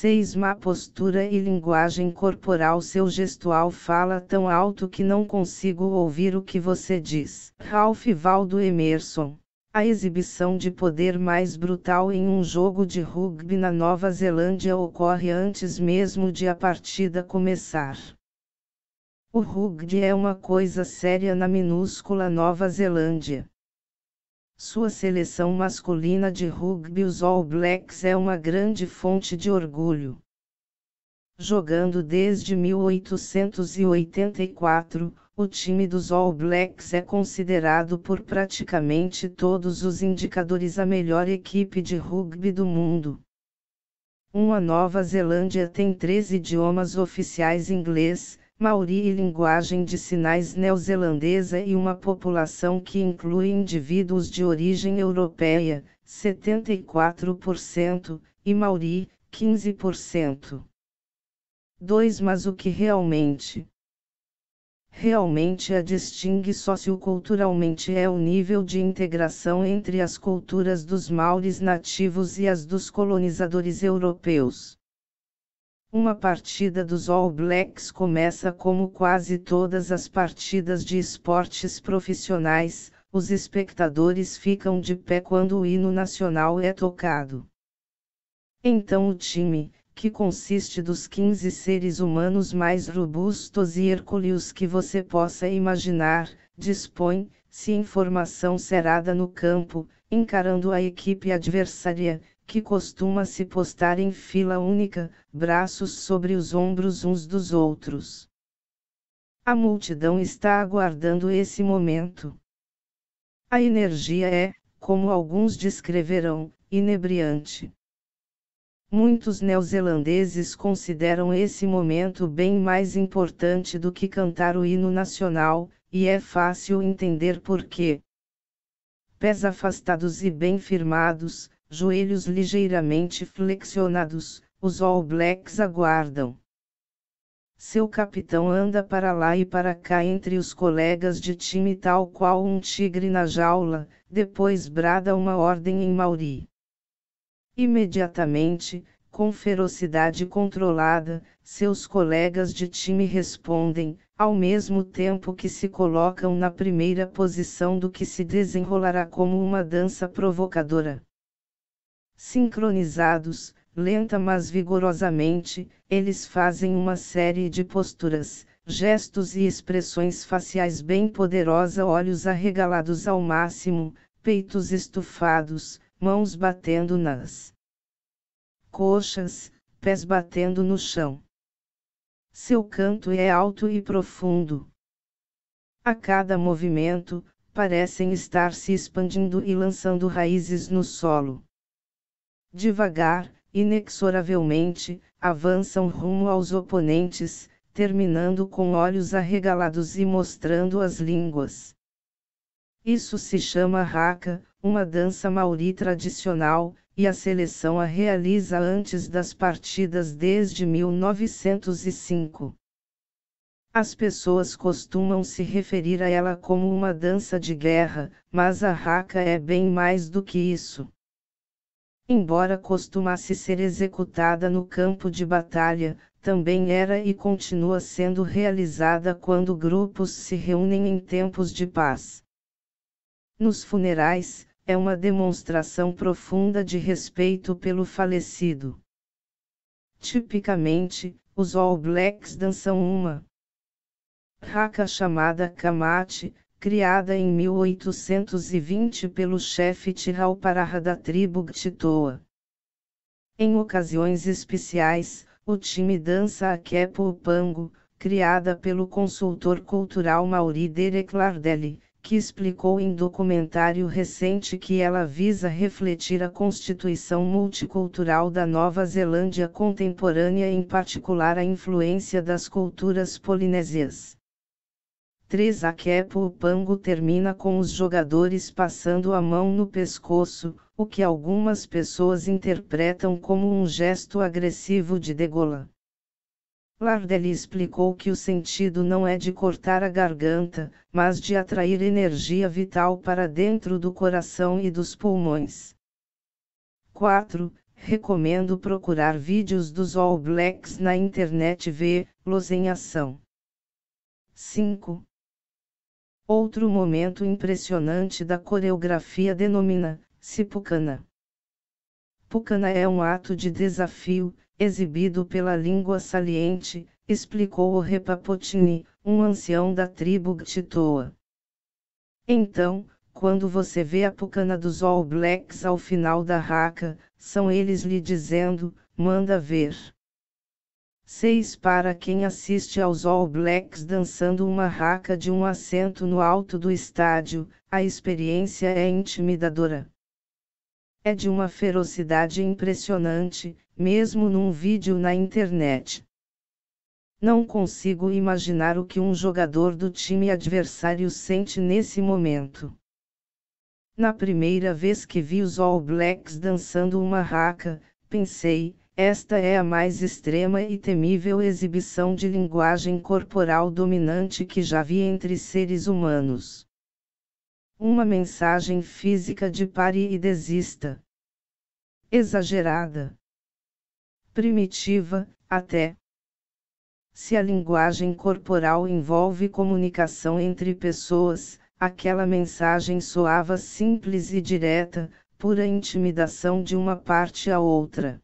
6. Má postura e linguagem corporal. Seu gestual fala tão alto que não consigo ouvir o que você diz. Ralph Valdo Emerson. A exibição de poder mais brutal em um jogo de rugby na Nova Zelândia ocorre antes mesmo de a partida começar. O rugby é uma coisa séria na minúscula Nova Zelândia. Sua seleção masculina de rugby os All Blacks é uma grande fonte de orgulho. Jogando desde 1884, o time dos All Blacks é considerado por praticamente todos os indicadores a melhor equipe de rugby do mundo. Uma Nova Zelândia tem três idiomas oficiais inglês, maori e linguagem de sinais neozelandesa e uma população que inclui indivíduos de origem europeia, 74%, e maori, 15%. 2. Mas o que realmente realmente a distingue socioculturalmente é o nível de integração entre as culturas dos maures nativos e as dos colonizadores europeus. Uma partida dos All Blacks começa como quase todas as partidas de esportes profissionais, os espectadores ficam de pé quando o hino nacional é tocado. Então o time, que consiste dos 15 seres humanos mais robustos e hercúleos que você possa imaginar, dispõe, se informação serada no campo, encarando a equipe adversária, que costuma se postar em fila única, braços sobre os ombros uns dos outros. A multidão está aguardando esse momento. A energia é, como alguns descreverão, inebriante. Muitos neozelandeses consideram esse momento bem mais importante do que cantar o hino nacional, e é fácil entender por quê. Pés afastados e bem firmados, joelhos ligeiramente flexionados, os All Blacks aguardam. Seu capitão anda para lá e para cá entre os colegas de time tal qual um tigre na jaula, depois brada uma ordem em mauri. Imediatamente, com ferocidade controlada, seus colegas de time respondem, ao mesmo tempo que se colocam na primeira posição do que se desenrolará como uma dança provocadora sincronizados, lenta mas vigorosamente, eles fazem uma série de posturas, gestos e expressões faciais bem poderosa, olhos arregalados ao máximo, peitos estufados, mãos batendo nas coxas, pés batendo no chão. Seu canto é alto e profundo. A cada movimento, parecem estar se expandindo e lançando raízes no solo. Devagar, inexoravelmente, avançam rumo aos oponentes, terminando com olhos arregalados e mostrando as línguas. Isso se chama raca, uma dança maori tradicional, e a seleção a realiza antes das partidas desde 1905. As pessoas costumam se referir a ela como uma dança de guerra, mas a raca é bem mais do que isso embora costumasse ser executada no campo de batalha, também era e continua sendo realizada quando grupos se reúnem em tempos de paz. Nos funerais, é uma demonstração profunda de respeito pelo falecido. Tipicamente, os All Blacks dançam uma raca chamada kamate, criada em 1820 pelo chefe Tiral Parra da tribo Gtitoa. Em ocasiões especiais, o time dança a Kepo Pango, criada pelo consultor cultural Mauri Lardelli, que explicou em documentário recente que ela visa refletir a constituição multicultural da Nova Zelândia contemporânea, em particular a influência das culturas polinésias. 3 a Kepo Pango termina com os jogadores passando a mão no pescoço, o que algumas pessoas interpretam como um gesto agressivo de degola. Lardelli explicou que o sentido não é de cortar a garganta, mas de atrair energia vital para dentro do coração e dos pulmões. 4. Recomendo procurar vídeos dos All Blacks na internet e vê-los em ação. 5. Outro momento impressionante da coreografia denomina-se Pucana. Pucana é um ato de desafio, exibido pela língua saliente, explicou o Repapotini, um ancião da tribo Gtitoa. Então, quando você vê a pucana dos All Blacks ao final da raca, são eles lhe dizendo, manda ver. 6 para quem assiste aos All Blacks dançando uma raca de um assento no alto do estádio, a experiência é intimidadora. É de uma ferocidade impressionante, mesmo num vídeo na internet. Não consigo imaginar o que um jogador do time adversário sente nesse momento. Na primeira vez que vi os All Blacks dançando uma raca, pensei, esta é a mais extrema e temível exibição de linguagem corporal dominante que já vi entre seres humanos. Uma mensagem física de pare e desista. Exagerada. Primitiva, até. Se a linguagem corporal envolve comunicação entre pessoas, aquela mensagem soava simples e direta, pura intimidação de uma parte à outra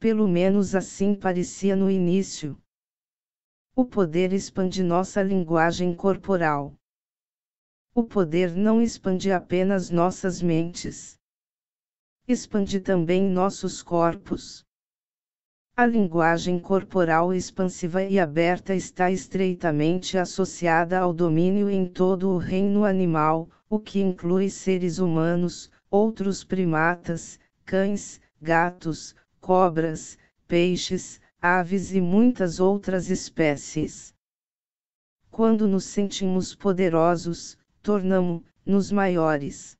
pelo menos assim parecia no início. O poder expande nossa linguagem corporal. O poder não expande apenas nossas mentes. Expande também nossos corpos. A linguagem corporal expansiva e aberta está estreitamente associada ao domínio em todo o reino animal, o que inclui seres humanos, outros primatas, cães, gatos, cobras, peixes, aves e muitas outras espécies. Quando nos sentimos poderosos, tornamos-nos maiores.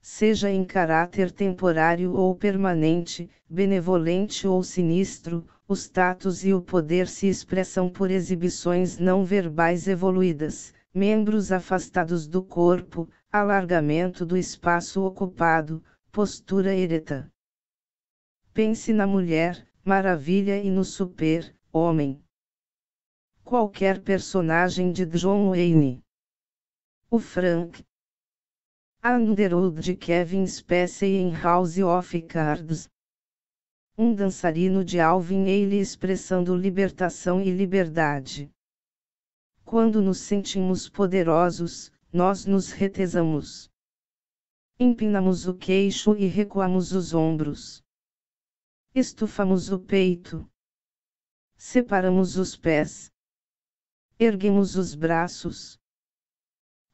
Seja em caráter temporário ou permanente, benevolente ou sinistro, os status e o poder se expressam por exibições não verbais evoluídas, membros afastados do corpo, alargamento do espaço ocupado, postura ereta. Pense na mulher, maravilha e no super, homem. Qualquer personagem de John Wayne. O Frank. A Underwood de Kevin Spacey em House of Cards. Um dançarino de Alvin Ailey expressando libertação e liberdade. Quando nos sentimos poderosos, nós nos retesamos empinamos o queixo e recuamos os ombros. Estufamos o peito. Separamos os pés. Erguemos os braços.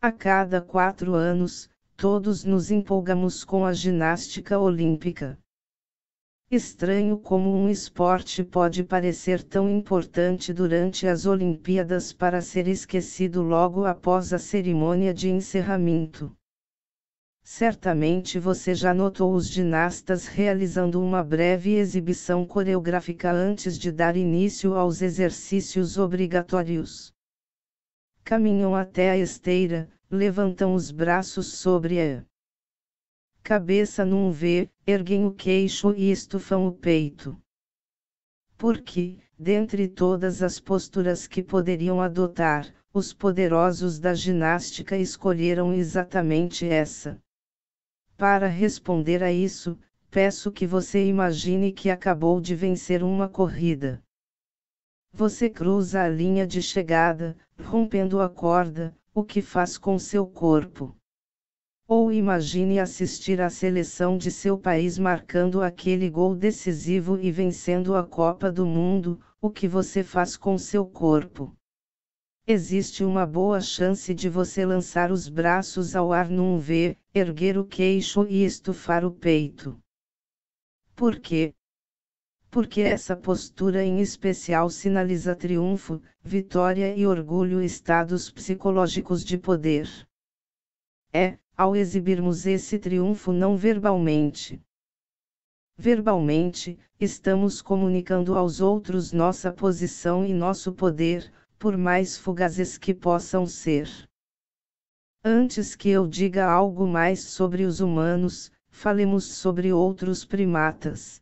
A cada quatro anos, todos nos empolgamos com a ginástica olímpica. Estranho como um esporte pode parecer tão importante durante as Olimpíadas para ser esquecido logo após a cerimônia de encerramento. Certamente você já notou os ginastas realizando uma breve exibição coreográfica antes de dar início aos exercícios obrigatórios. Caminham até a esteira, levantam os braços sobre a cabeça num V, erguem o queixo e estufam o peito. Porque, dentre todas as posturas que poderiam adotar, os poderosos da ginástica escolheram exatamente essa. Para responder a isso, peço que você imagine que acabou de vencer uma corrida. Você cruza a linha de chegada, rompendo a corda, o que faz com seu corpo. Ou imagine assistir à seleção de seu país marcando aquele gol decisivo e vencendo a Copa do Mundo, o que você faz com seu corpo existe uma boa chance de você lançar os braços ao ar num V, erguer o queixo e estufar o peito. Por quê? Porque essa postura em especial sinaliza triunfo, vitória e orgulho estados psicológicos de poder. É, ao exibirmos esse triunfo não verbalmente. Verbalmente, estamos comunicando aos outros nossa posição e nosso poder, por mais fugazes que possam ser. Antes que eu diga algo mais sobre os humanos, falemos sobre outros primatas.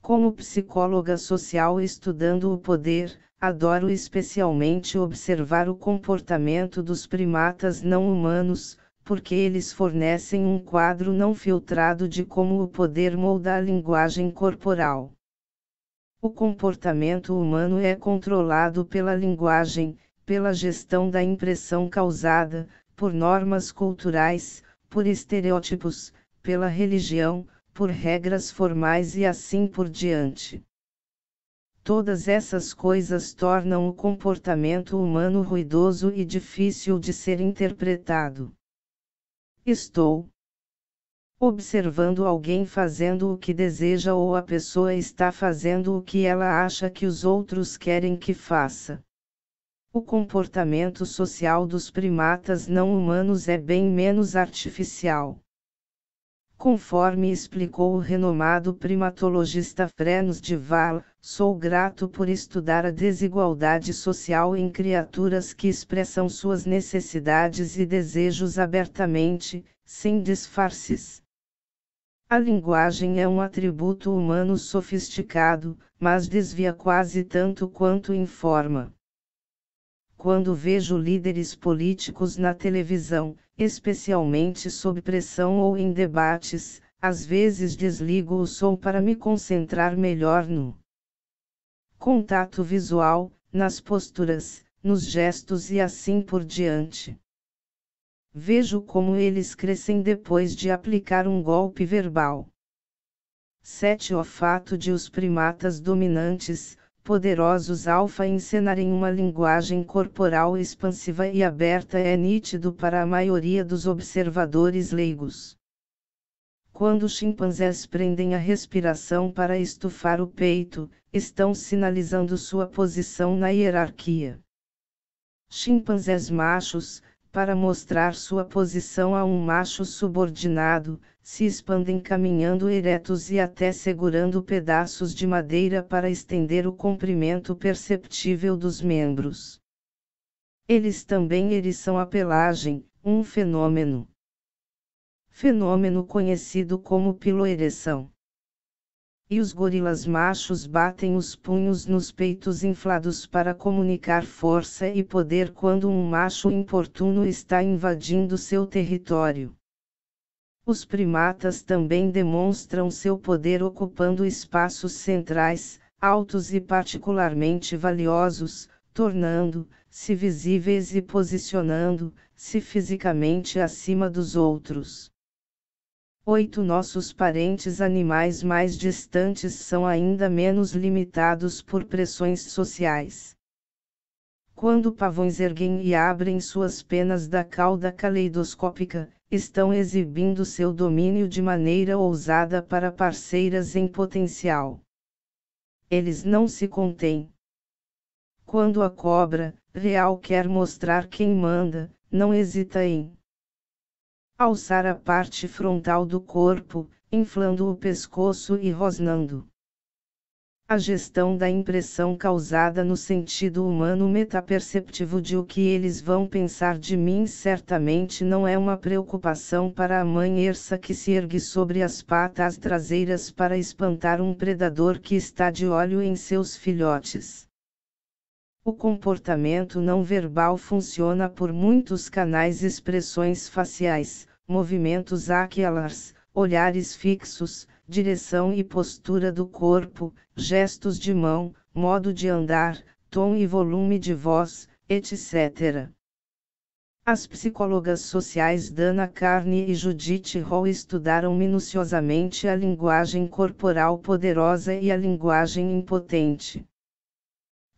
Como psicóloga social estudando o poder, adoro especialmente observar o comportamento dos primatas não humanos, porque eles fornecem um quadro não filtrado de como o poder molda a linguagem corporal. O comportamento humano é controlado pela linguagem, pela gestão da impressão causada, por normas culturais, por estereótipos, pela religião, por regras formais e assim por diante. Todas essas coisas tornam o comportamento humano ruidoso e difícil de ser interpretado. Estou, observando alguém fazendo o que deseja ou a pessoa está fazendo o que ela acha que os outros querem que faça. O comportamento social dos primatas não humanos é bem menos artificial. Conforme explicou o renomado primatologista Frenos de Waal, sou grato por estudar a desigualdade social em criaturas que expressam suas necessidades e desejos abertamente, sem disfarces. A linguagem é um atributo humano sofisticado, mas desvia quase tanto quanto informa. Quando vejo líderes políticos na televisão, especialmente sob pressão ou em debates, às vezes desligo o som para me concentrar melhor no contato visual, nas posturas, nos gestos e assim por diante vejo como eles crescem depois de aplicar um golpe verbal. 7. O fato de os primatas dominantes, poderosos alfa encenarem uma linguagem corporal expansiva e aberta é nítido para a maioria dos observadores leigos. Quando chimpanzés prendem a respiração para estufar o peito, estão sinalizando sua posição na hierarquia. Chimpanzés machos, para mostrar sua posição a um macho subordinado, se expandem caminhando eretos e até segurando pedaços de madeira para estender o comprimento perceptível dos membros. Eles também eriçam a pelagem, um fenômeno. Fenômeno conhecido como piloereção e os gorilas machos batem os punhos nos peitos inflados para comunicar força e poder quando um macho importuno está invadindo seu território. Os primatas também demonstram seu poder ocupando espaços centrais, altos e particularmente valiosos, tornando-se visíveis e posicionando-se fisicamente acima dos outros. 8. Nossos parentes animais mais distantes são ainda menos limitados por pressões sociais. Quando pavões erguem e abrem suas penas da cauda caleidoscópica, estão exibindo seu domínio de maneira ousada para parceiras em potencial. Eles não se contêm. Quando a cobra, real quer mostrar quem manda, não hesita em alçar a parte frontal do corpo, inflando o pescoço e rosnando. A gestão da impressão causada no sentido humano metaperceptivo de o que eles vão pensar de mim certamente não é uma preocupação para a mãe erça que se ergue sobre as patas traseiras para espantar um predador que está de olho em seus filhotes. O comportamento não verbal funciona por muitos canais expressões faciais, movimentos aquelars, olhares fixos, direção e postura do corpo, gestos de mão, modo de andar, tom e volume de voz, etc. As psicólogas sociais Dana Carne e Judith Hall estudaram minuciosamente a linguagem corporal poderosa e a linguagem impotente.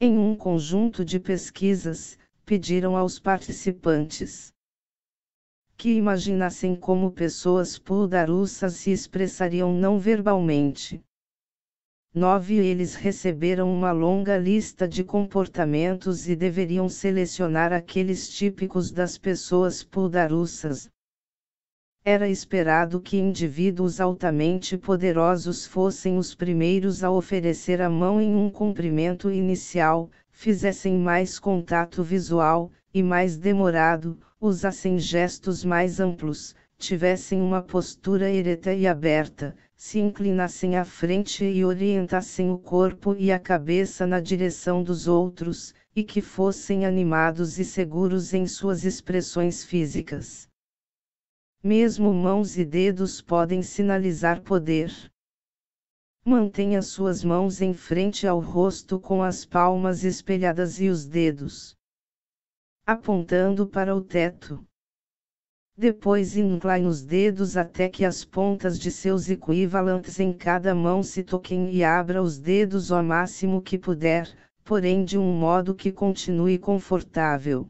Em um conjunto de pesquisas, pediram aos participantes que imaginassem como pessoas pudarussas se expressariam não verbalmente. 9. Eles receberam uma longa lista de comportamentos e deveriam selecionar aqueles típicos das pessoas pudarussas. Era esperado que indivíduos altamente poderosos fossem os primeiros a oferecer a mão em um cumprimento inicial, fizessem mais contato visual, e mais demorado, usassem gestos mais amplos, tivessem uma postura ereta e aberta, se inclinassem à frente e orientassem o corpo e a cabeça na direção dos outros, e que fossem animados e seguros em suas expressões físicas. Mesmo mãos e dedos podem sinalizar poder. Mantenha suas mãos em frente ao rosto com as palmas espelhadas e os dedos apontando para o teto. Depois incline os dedos até que as pontas de seus equivalentes em cada mão se toquem e abra os dedos o máximo que puder, porém de um modo que continue confortável.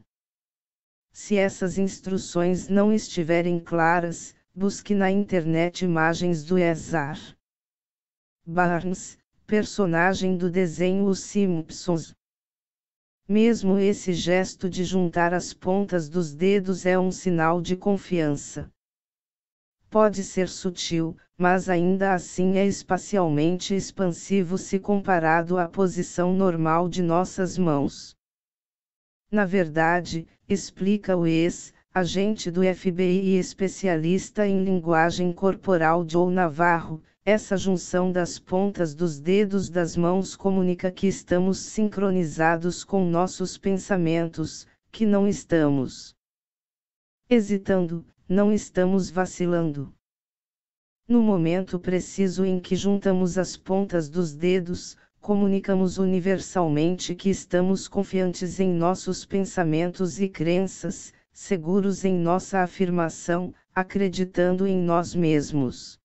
Se essas instruções não estiverem claras, busque na internet imagens do Ezar. Barnes, personagem do desenho Os Simpsons, mesmo esse gesto de juntar as pontas dos dedos é um sinal de confiança. Pode ser sutil, mas ainda assim é espacialmente expansivo se comparado à posição normal de nossas mãos. Na verdade, explica o ex-agente do FBI e especialista em linguagem corporal Joe Navarro, essa junção das pontas dos dedos das mãos comunica que estamos sincronizados com nossos pensamentos, que não estamos hesitando, não estamos vacilando. No momento preciso em que juntamos as pontas dos dedos, comunicamos universalmente que estamos confiantes em nossos pensamentos e crenças, seguros em nossa afirmação, acreditando em nós mesmos.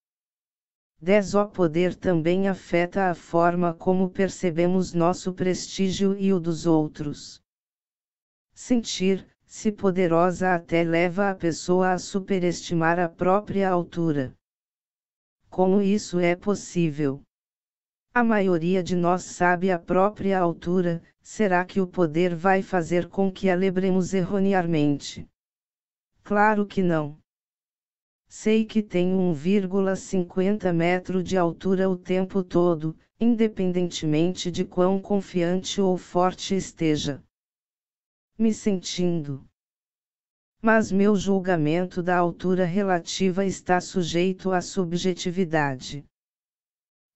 10 O poder também afeta a forma como percebemos nosso prestígio e o dos outros. Sentir-se poderosa até leva a pessoa a superestimar a própria altura. Como isso é possível? A maioria de nós sabe a própria altura, será que o poder vai fazer com que a lembremos erroneamente? Claro que não. Sei que tenho 1,50 metro de altura o tempo todo, independentemente de quão confiante ou forte esteja. Me sentindo. Mas meu julgamento da altura relativa está sujeito à subjetividade.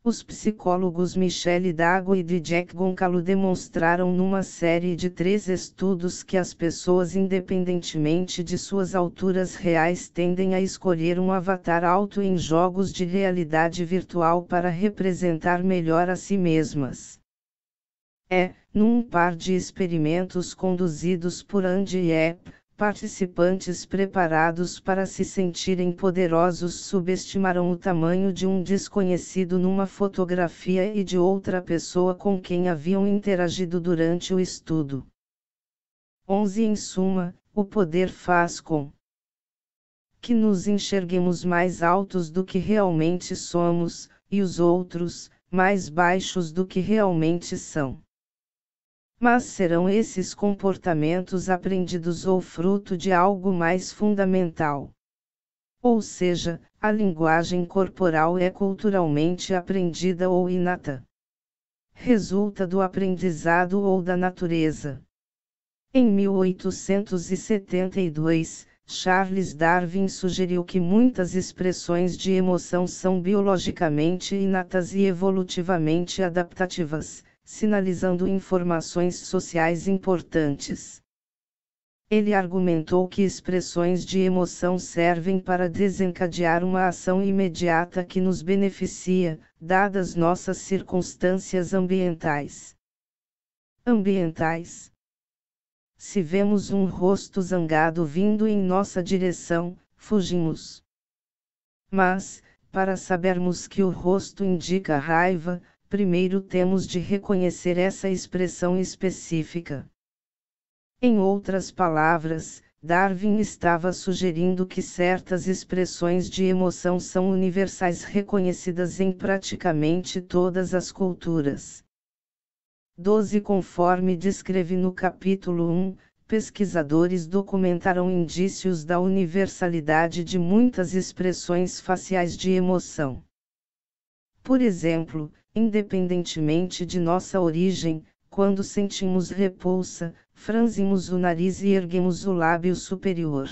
Os psicólogos Michele Dago e Jack Goncalo demonstraram numa série de três estudos que as pessoas, independentemente de suas alturas reais, tendem a escolher um avatar alto em jogos de realidade virtual para representar melhor a si mesmas. É, num par de experimentos conduzidos por Andy Epp, participantes preparados para se sentirem poderosos subestimaram o tamanho de um desconhecido numa fotografia e de outra pessoa com quem haviam interagido durante o estudo. 11 Em suma, o poder faz com que nos enxerguemos mais altos do que realmente somos, e os outros, mais baixos do que realmente são mas serão esses comportamentos aprendidos ou fruto de algo mais fundamental. Ou seja, a linguagem corporal é culturalmente aprendida ou inata. Resulta do aprendizado ou da natureza. Em 1872, Charles Darwin sugeriu que muitas expressões de emoção são biologicamente inatas e evolutivamente adaptativas, sinalizando informações sociais importantes. Ele argumentou que expressões de emoção servem para desencadear uma ação imediata que nos beneficia, dadas nossas circunstâncias ambientais. Ambientais. Se vemos um rosto zangado vindo em nossa direção, fugimos. Mas, para sabermos que o rosto indica raiva, primeiro temos de reconhecer essa expressão específica. Em outras palavras, Darwin estava sugerindo que certas expressões de emoção são universais reconhecidas em praticamente todas as culturas. 12 Conforme descrevi no capítulo 1, pesquisadores documentaram indícios da universalidade de muitas expressões faciais de emoção. Por exemplo, independentemente de nossa origem, quando sentimos repulsa, franzimos o nariz e erguemos o lábio superior.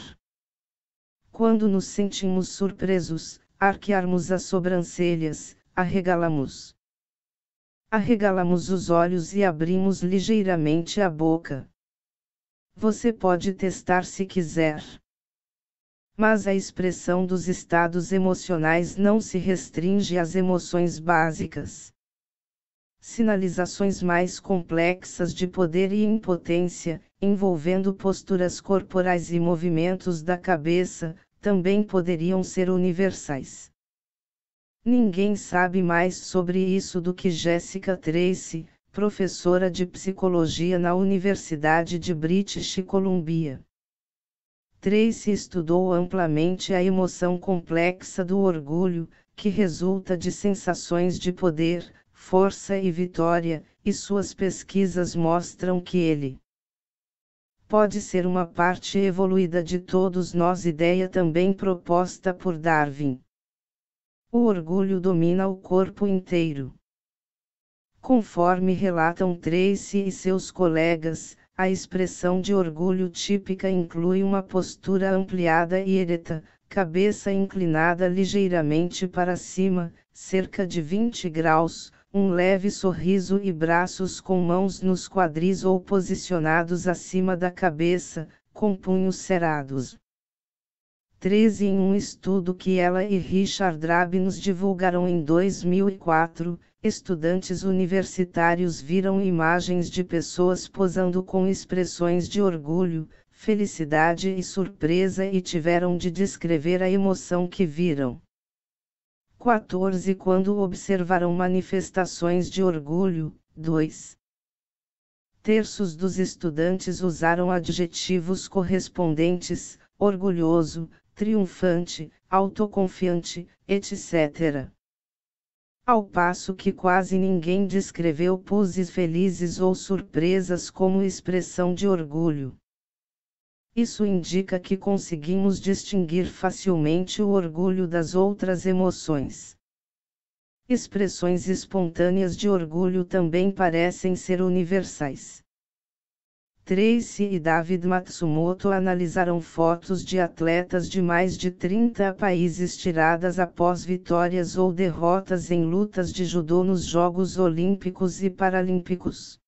Quando nos sentimos surpresos, arquearmos as sobrancelhas, arregalamos. Arregalamos os olhos e abrimos ligeiramente a boca. Você pode testar se quiser mas a expressão dos estados emocionais não se restringe às emoções básicas. Sinalizações mais complexas de poder e impotência, envolvendo posturas corporais e movimentos da cabeça, também poderiam ser universais. Ninguém sabe mais sobre isso do que Jessica Tracy, professora de psicologia na Universidade de British Columbia. 3. Estudou amplamente a emoção complexa do orgulho, que resulta de sensações de poder, força e vitória, e suas pesquisas mostram que ele pode ser uma parte evoluída de todos nós, ideia também proposta por Darwin. O orgulho domina o corpo inteiro. Conforme relatam Tracy e seus colegas, a expressão de orgulho típica inclui uma postura ampliada e ereta, cabeça inclinada ligeiramente para cima, cerca de 20 graus, um leve sorriso e braços com mãos nos quadris ou posicionados acima da cabeça, com punhos cerrados. 13 Em um estudo que ela e Richard Drabb nos divulgaram em 2004, estudantes universitários viram imagens de pessoas posando com expressões de orgulho, felicidade e surpresa e tiveram de descrever a emoção que viram. 14 Quando observaram manifestações de orgulho, 2 terços dos estudantes usaram adjetivos correspondentes, orgulhoso, triunfante, autoconfiante, etc ao passo que quase ninguém descreveu poses felizes ou surpresas como expressão de orgulho. Isso indica que conseguimos distinguir facilmente o orgulho das outras emoções. Expressões espontâneas de orgulho também parecem ser universais. Tracy e David Matsumoto analisaram fotos de atletas de mais de 30 países tiradas após vitórias ou derrotas em lutas de judô nos Jogos Olímpicos e Paralímpicos.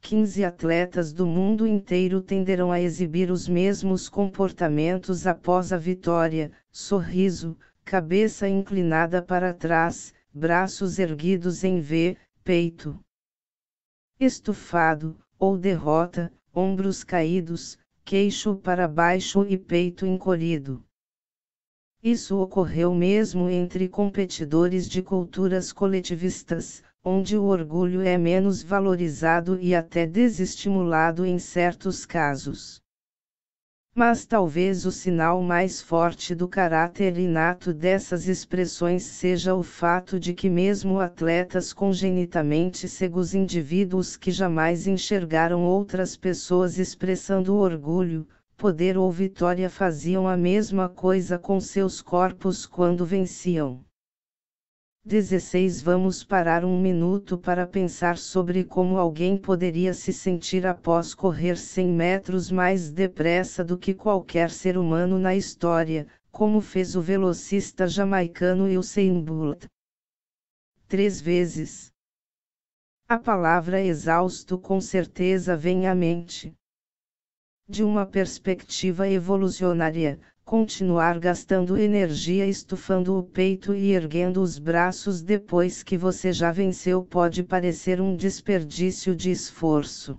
15 atletas do mundo inteiro tenderão a exibir os mesmos comportamentos após a vitória: sorriso, cabeça inclinada para trás, braços erguidos em V, peito estufado, ou derrota, ombros caídos, queixo para baixo e peito encolhido. Isso ocorreu mesmo entre competidores de culturas coletivistas, onde o orgulho é menos valorizado e até desestimulado em certos casos mas talvez o sinal mais forte do caráter inato dessas expressões seja o fato de que, mesmo atletas congenitamente cegos, indivíduos que jamais enxergaram outras pessoas expressando orgulho, poder ou vitória faziam a mesma coisa com seus corpos quando venciam. 16 Vamos parar um minuto para pensar sobre como alguém poderia se sentir após correr 100 metros mais depressa do que qualquer ser humano na história, como fez o velocista jamaicano Usain Bolt. Três vezes. A palavra exausto com certeza vem à mente. De uma perspectiva evolucionária, continuar gastando energia estufando o peito e erguendo os braços depois que você já venceu pode parecer um desperdício de esforço.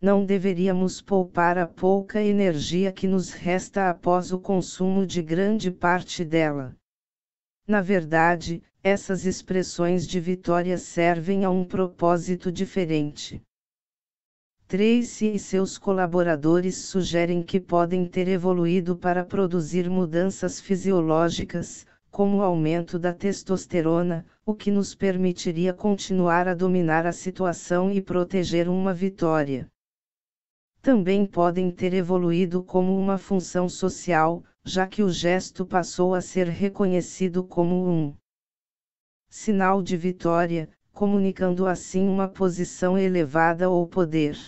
Não deveríamos poupar a pouca energia que nos resta após o consumo de grande parte dela. Na verdade, essas expressões de vitória servem a um propósito diferente. Tracy e seus colaboradores sugerem que podem ter evoluído para produzir mudanças fisiológicas, como o aumento da testosterona, o que nos permitiria continuar a dominar a situação e proteger uma vitória. Também podem ter evoluído como uma função social, já que o gesto passou a ser reconhecido como um sinal de vitória, comunicando assim uma posição elevada ou poder.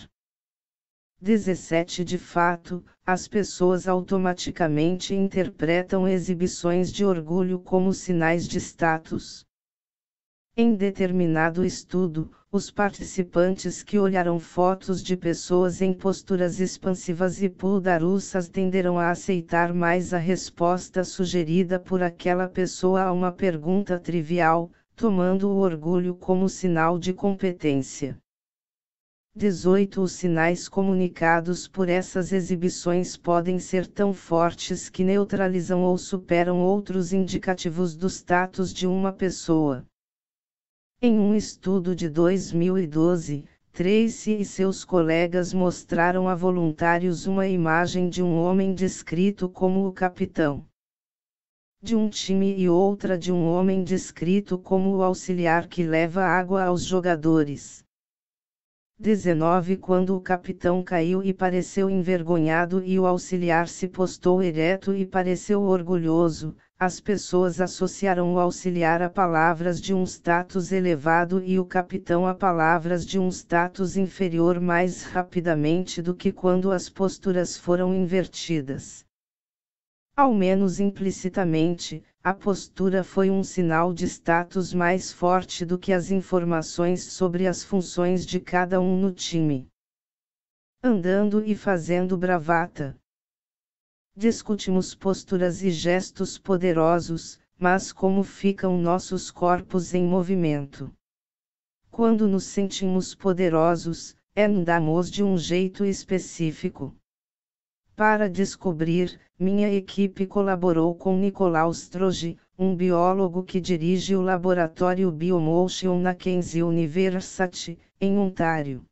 17 De fato, as pessoas automaticamente interpretam exibições de orgulho como sinais de status. Em determinado estudo, os participantes que olharam fotos de pessoas em posturas expansivas e pudarussas tenderam a aceitar mais a resposta sugerida por aquela pessoa a uma pergunta trivial, tomando o orgulho como sinal de competência. 18 Os sinais comunicados por essas exibições podem ser tão fortes que neutralizam ou superam outros indicativos do status de uma pessoa. Em um estudo de 2012, Tracy e seus colegas mostraram a voluntários uma imagem de um homem descrito como o capitão de um time e outra de um homem descrito como o auxiliar que leva água aos jogadores. 19 Quando o capitão caiu e pareceu envergonhado e o auxiliar se postou ereto e pareceu orgulhoso, as pessoas associaram o auxiliar a palavras de um status elevado e o capitão a palavras de um status inferior mais rapidamente do que quando as posturas foram invertidas. Ao menos implicitamente, a postura foi um sinal de status mais forte do que as informações sobre as funções de cada um no time. Andando e fazendo bravata. Discutimos posturas e gestos poderosos, mas como ficam nossos corpos em movimento? Quando nos sentimos poderosos, é andamos de um jeito específico. Para descobrir, minha equipe colaborou com Nicolau Stroge, um biólogo que dirige o laboratório Biomotion na Cambridge University, em Ontário.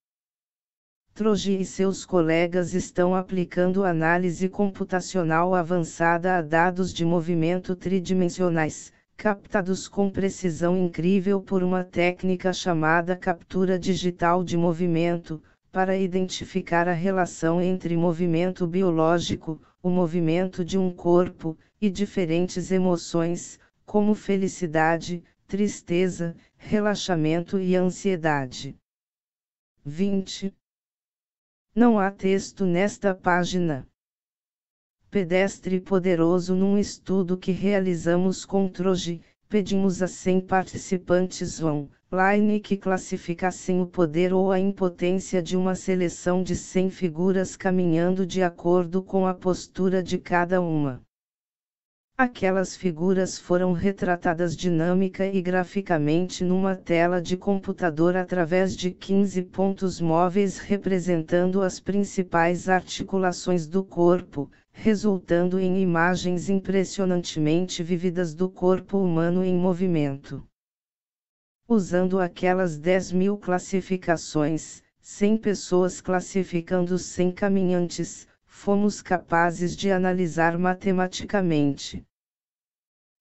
Troji e seus colegas estão aplicando análise computacional avançada a dados de movimento tridimensionais, captados com precisão incrível por uma técnica chamada captura digital de movimento, para identificar a relação entre movimento biológico, o movimento de um corpo, e diferentes emoções, como felicidade, tristeza, relaxamento e ansiedade. 20. Não há texto nesta página. Pedestre poderoso num estudo que realizamos com Troji, pedimos a 100 participantes vão, Line que classificassem o poder ou a impotência de uma seleção de 100 figuras caminhando de acordo com a postura de cada uma. Aquelas figuras foram retratadas dinâmica e graficamente numa tela de computador através de 15 pontos móveis representando as principais articulações do corpo, resultando em imagens impressionantemente vívidas do corpo humano em movimento usando aquelas 10 mil classificações, 100 pessoas classificando 100 caminhantes, fomos capazes de analisar matematicamente.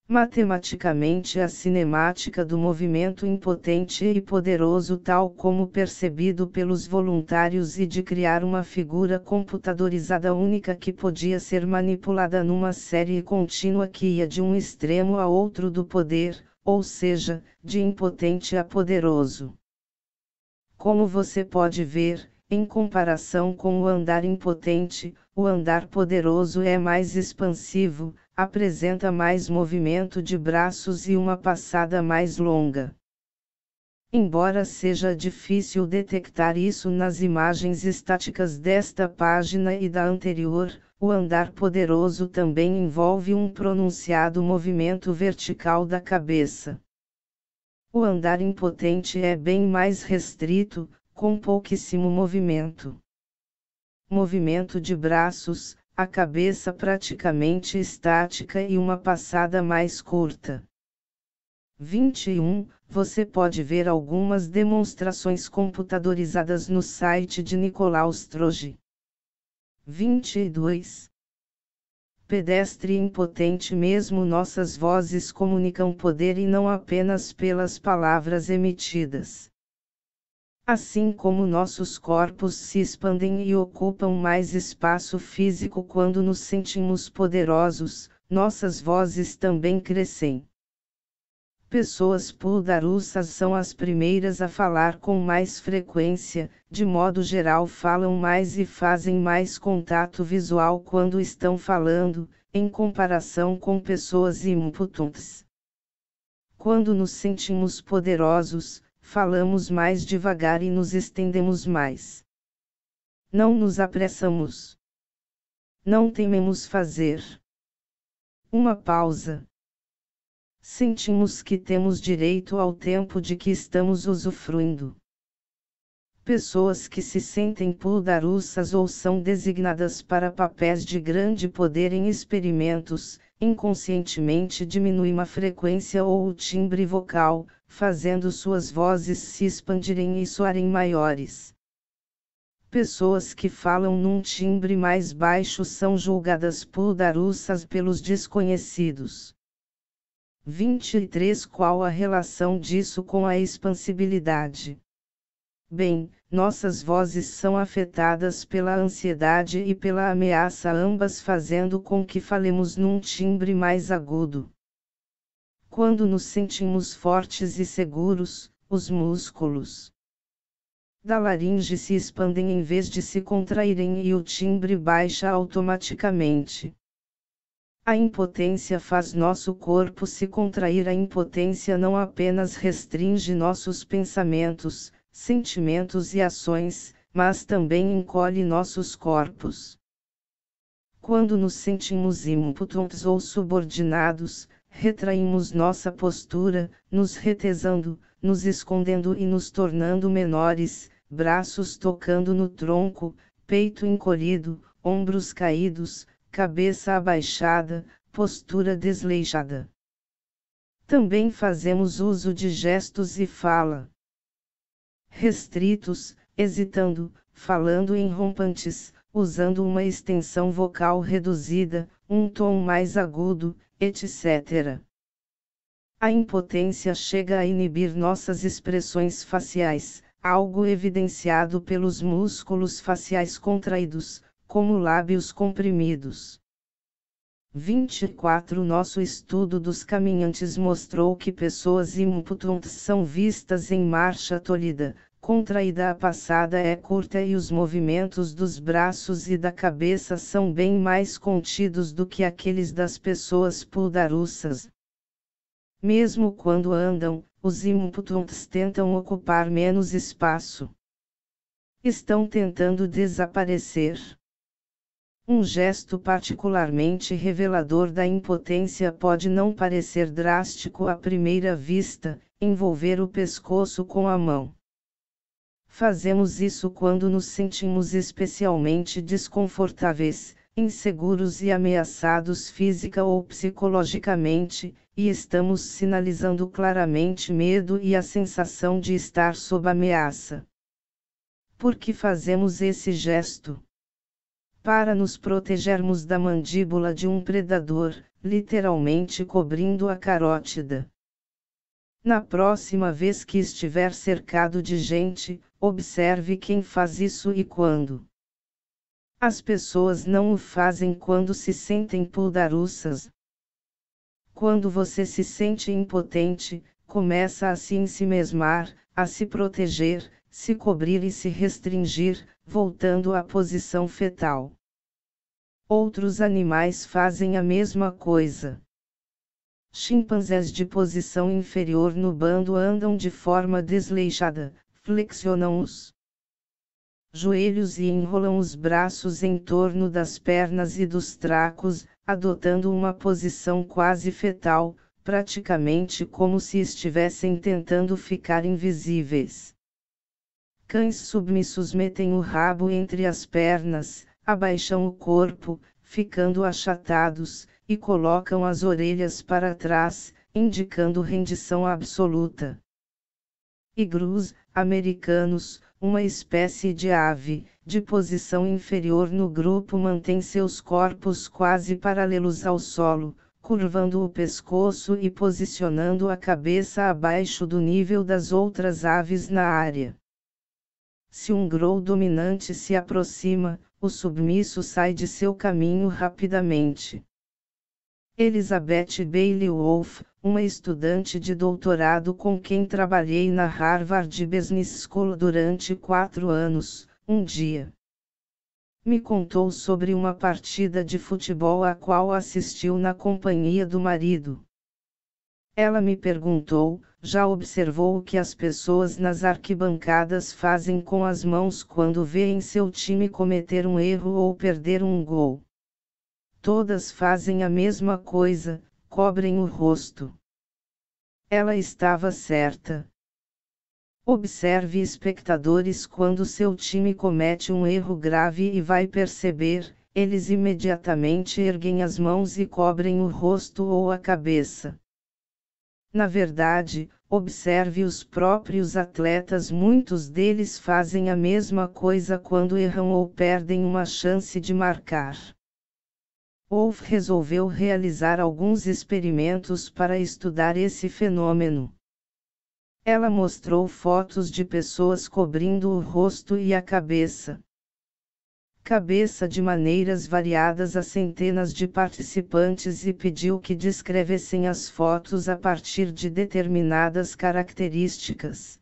Matematicamente, a cinemática do movimento impotente e poderoso, tal como percebido pelos voluntários, e de criar uma figura computadorizada única que podia ser manipulada numa série contínua que ia de um extremo a outro do poder, ou seja, de impotente a poderoso. Como você pode ver, em comparação com o andar impotente, o andar poderoso é mais expansivo, apresenta mais movimento de braços e uma passada mais longa. Embora seja difícil detectar isso nas imagens estáticas desta página e da anterior, o andar poderoso também envolve um pronunciado movimento vertical da cabeça. O andar impotente é bem mais restrito, com pouquíssimo movimento. Movimento de braços, a cabeça praticamente estática e uma passada mais curta. 21 você pode ver algumas demonstrações computadorizadas no site de Nicolaus Stroge. 22. Pedestre impotente mesmo nossas vozes comunicam poder e não apenas pelas palavras emitidas. Assim como nossos corpos se expandem e ocupam mais espaço físico quando nos sentimos poderosos, nossas vozes também crescem. Pessoas puldarussas são as primeiras a falar com mais frequência, de modo geral falam mais e fazem mais contato visual quando estão falando, em comparação com pessoas imputantes. Quando nos sentimos poderosos, falamos mais devagar e nos estendemos mais. Não nos apressamos. Não tememos fazer. Uma pausa sentimos que temos direito ao tempo de que estamos usufruindo. Pessoas que se sentem pudarussas ou são designadas para papéis de grande poder em experimentos, inconscientemente diminuem a frequência ou o timbre vocal, fazendo suas vozes se expandirem e soarem maiores. Pessoas que falam num timbre mais baixo são julgadas pudarussas pelos desconhecidos. 23 Qual a relação disso com a expansibilidade? Bem, nossas vozes são afetadas pela ansiedade e pela ameaça, ambas fazendo com que falemos num timbre mais agudo. Quando nos sentimos fortes e seguros, os músculos da laringe se expandem em vez de se contraírem e o timbre baixa automaticamente. A impotência faz nosso corpo se contrair. A impotência não apenas restringe nossos pensamentos, sentimentos e ações, mas também encolhe nossos corpos. Quando nos sentimos impotentes ou subordinados, retraímos nossa postura, nos retesando, nos escondendo e nos tornando menores, braços tocando no tronco, peito encolhido, ombros caídos, cabeça abaixada, postura desleixada. Também fazemos uso de gestos e fala. Restritos, hesitando, falando em rompantes, usando uma extensão vocal reduzida, um tom mais agudo, etc. A impotência chega a inibir nossas expressões faciais, algo evidenciado pelos músculos faciais contraídos, como lábios comprimidos. 24 Nosso estudo dos caminhantes mostrou que pessoas imputuntes são vistas em marcha tolhida, contraída a passada é curta e os movimentos dos braços e da cabeça são bem mais contidos do que aqueles das pessoas puldaruças. Mesmo quando andam, os imputuntes tentam ocupar menos espaço. Estão tentando desaparecer. Um gesto particularmente revelador da impotência pode não parecer drástico à primeira vista, envolver o pescoço com a mão. Fazemos isso quando nos sentimos especialmente desconfortáveis, inseguros e ameaçados física ou psicologicamente, e estamos sinalizando claramente medo e a sensação de estar sob ameaça. Por que fazemos esse gesto? para nos protegermos da mandíbula de um predador, literalmente cobrindo a carótida. Na próxima vez que estiver cercado de gente, observe quem faz isso e quando. As pessoas não o fazem quando se sentem pudaruças. Quando você se sente impotente, começa a se ensimesmar, a se proteger, se cobrir e se restringir, voltando à posição fetal. Outros animais fazem a mesma coisa. Chimpanzés de posição inferior no bando andam de forma desleixada, flexionam os joelhos e enrolam os braços em torno das pernas e dos tracos, adotando uma posição quase fetal, praticamente como se estivessem tentando ficar invisíveis. Cães submissos metem o rabo entre as pernas, abaixam o corpo, ficando achatados, e colocam as orelhas para trás, indicando rendição absoluta. Igrus, americanos, uma espécie de ave, de posição inferior no grupo mantém seus corpos quase paralelos ao solo, curvando o pescoço e posicionando a cabeça abaixo do nível das outras aves na área. Se um grow dominante se aproxima, o submisso sai de seu caminho rapidamente. Elizabeth Bailey Wolf, uma estudante de doutorado com quem trabalhei na Harvard Business School durante quatro anos, um dia me contou sobre uma partida de futebol a qual assistiu na companhia do marido. Ela me perguntou já observou o que as pessoas nas arquibancadas fazem com as mãos quando veem seu time cometer um erro ou perder um gol. Todas fazem a mesma coisa, cobrem o rosto. Ela estava certa. Observe espectadores quando seu time comete um erro grave e vai perceber, eles imediatamente erguem as mãos e cobrem o rosto ou a cabeça. Na verdade, observe os próprios atletas, muitos deles fazem a mesma coisa quando erram ou perdem uma chance de marcar. Wolff resolveu realizar alguns experimentos para estudar esse fenômeno. Ela mostrou fotos de pessoas cobrindo o rosto e a cabeça, cabeça de maneiras variadas a centenas de participantes e pediu que descrevessem as fotos a partir de determinadas características.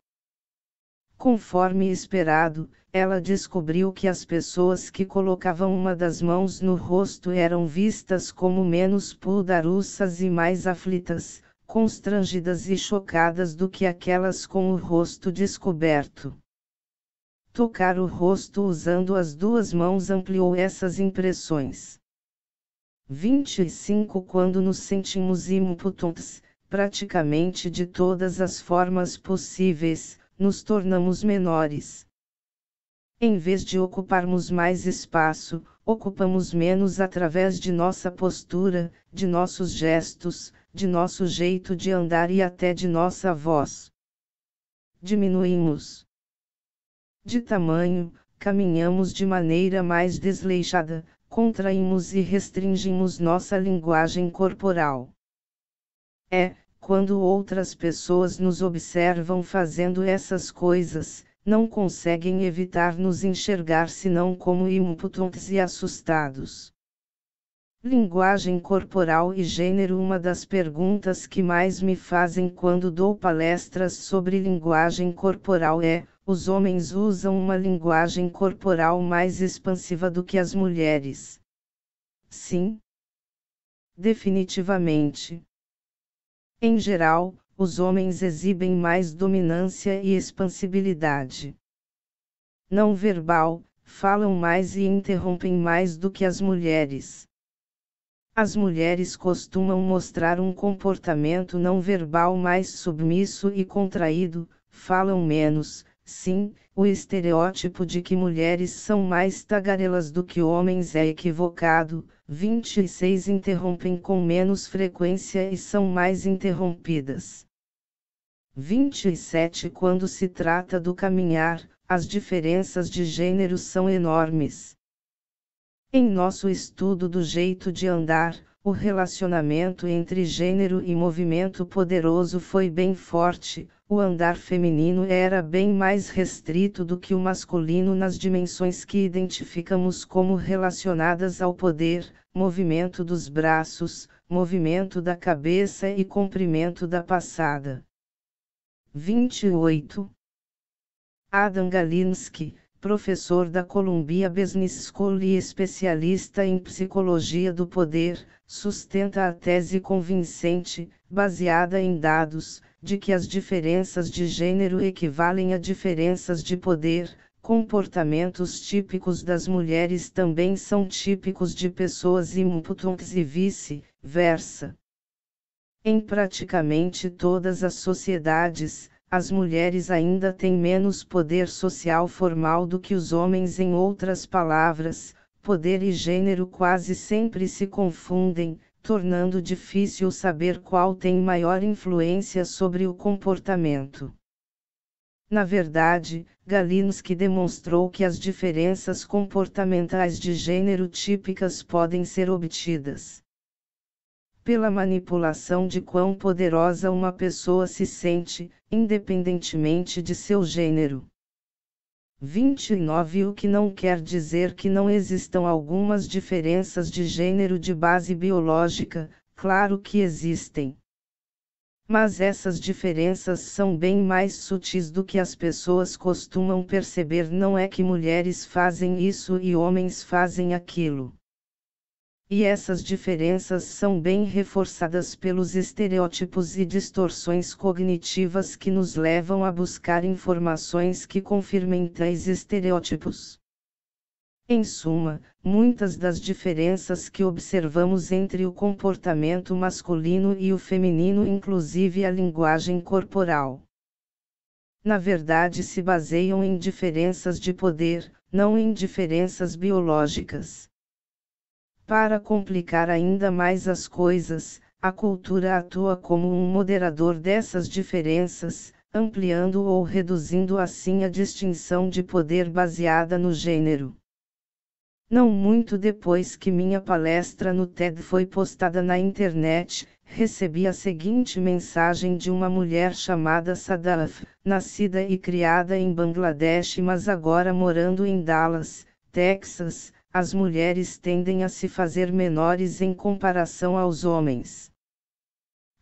Conforme esperado, ela descobriu que as pessoas que colocavam uma das mãos no rosto eram vistas como menos pudarussas e mais aflitas, constrangidas e chocadas do que aquelas com o rosto descoberto tocar o rosto usando as duas mãos ampliou essas impressões. 25 Quando nos sentimos impotentes, praticamente de todas as formas possíveis, nos tornamos menores. Em vez de ocuparmos mais espaço, ocupamos menos através de nossa postura, de nossos gestos, de nosso jeito de andar e até de nossa voz. Diminuímos. De tamanho, caminhamos de maneira mais desleixada, contraímos e restringimos nossa linguagem corporal. É, quando outras pessoas nos observam fazendo essas coisas, não conseguem evitar nos enxergar senão como impotentes e assustados. Linguagem corporal e gênero Uma das perguntas que mais me fazem quando dou palestras sobre linguagem corporal é: os homens usam uma linguagem corporal mais expansiva do que as mulheres. Sim. Definitivamente. Em geral, os homens exibem mais dominância e expansibilidade. Não verbal, falam mais e interrompem mais do que as mulheres. As mulheres costumam mostrar um comportamento não verbal mais submisso e contraído, falam menos, Sim, o estereótipo de que mulheres são mais tagarelas do que homens é equivocado. 26 interrompem com menos frequência e são mais interrompidas. 27 Quando se trata do caminhar, as diferenças de gênero são enormes. Em nosso estudo do jeito de andar, o relacionamento entre gênero e movimento poderoso foi bem forte, o andar feminino era bem mais restrito do que o masculino nas dimensões que identificamos como relacionadas ao poder, movimento dos braços, movimento da cabeça e comprimento da passada. 28. Adam Galinsky, professor da Columbia Business School e especialista em psicologia do poder, sustenta a tese convincente, baseada em dados, de que as diferenças de gênero equivalem a diferenças de poder, comportamentos típicos das mulheres também são típicos de pessoas imputantes e vice-versa. Em praticamente todas as sociedades, as mulheres ainda têm menos poder social formal do que os homens, em outras palavras, poder e gênero quase sempre se confundem tornando difícil saber qual tem maior influência sobre o comportamento. Na verdade, Galinsky demonstrou que as diferenças comportamentais de gênero típicas podem ser obtidas pela manipulação de quão poderosa uma pessoa se sente, independentemente de seu gênero. 29 O que não quer dizer que não existam algumas diferenças de gênero de base biológica, claro que existem. Mas essas diferenças são bem mais sutis do que as pessoas costumam perceber. Não é que mulheres fazem isso e homens fazem aquilo e essas diferenças são bem reforçadas pelos estereótipos e distorções cognitivas que nos levam a buscar informações que confirmem tais estereótipos. Em suma, muitas das diferenças que observamos entre o comportamento masculino e o feminino, inclusive a linguagem corporal, na verdade se baseiam em diferenças de poder, não em diferenças biológicas. Para complicar ainda mais as coisas, a cultura atua como um moderador dessas diferenças, ampliando ou reduzindo assim a distinção de poder baseada no gênero. Não muito depois que minha palestra no TED foi postada na internet, recebi a seguinte mensagem de uma mulher chamada Sadaf, nascida e criada em Bangladesh mas agora morando em Dallas, Texas, as mulheres tendem a se fazer menores em comparação aos homens.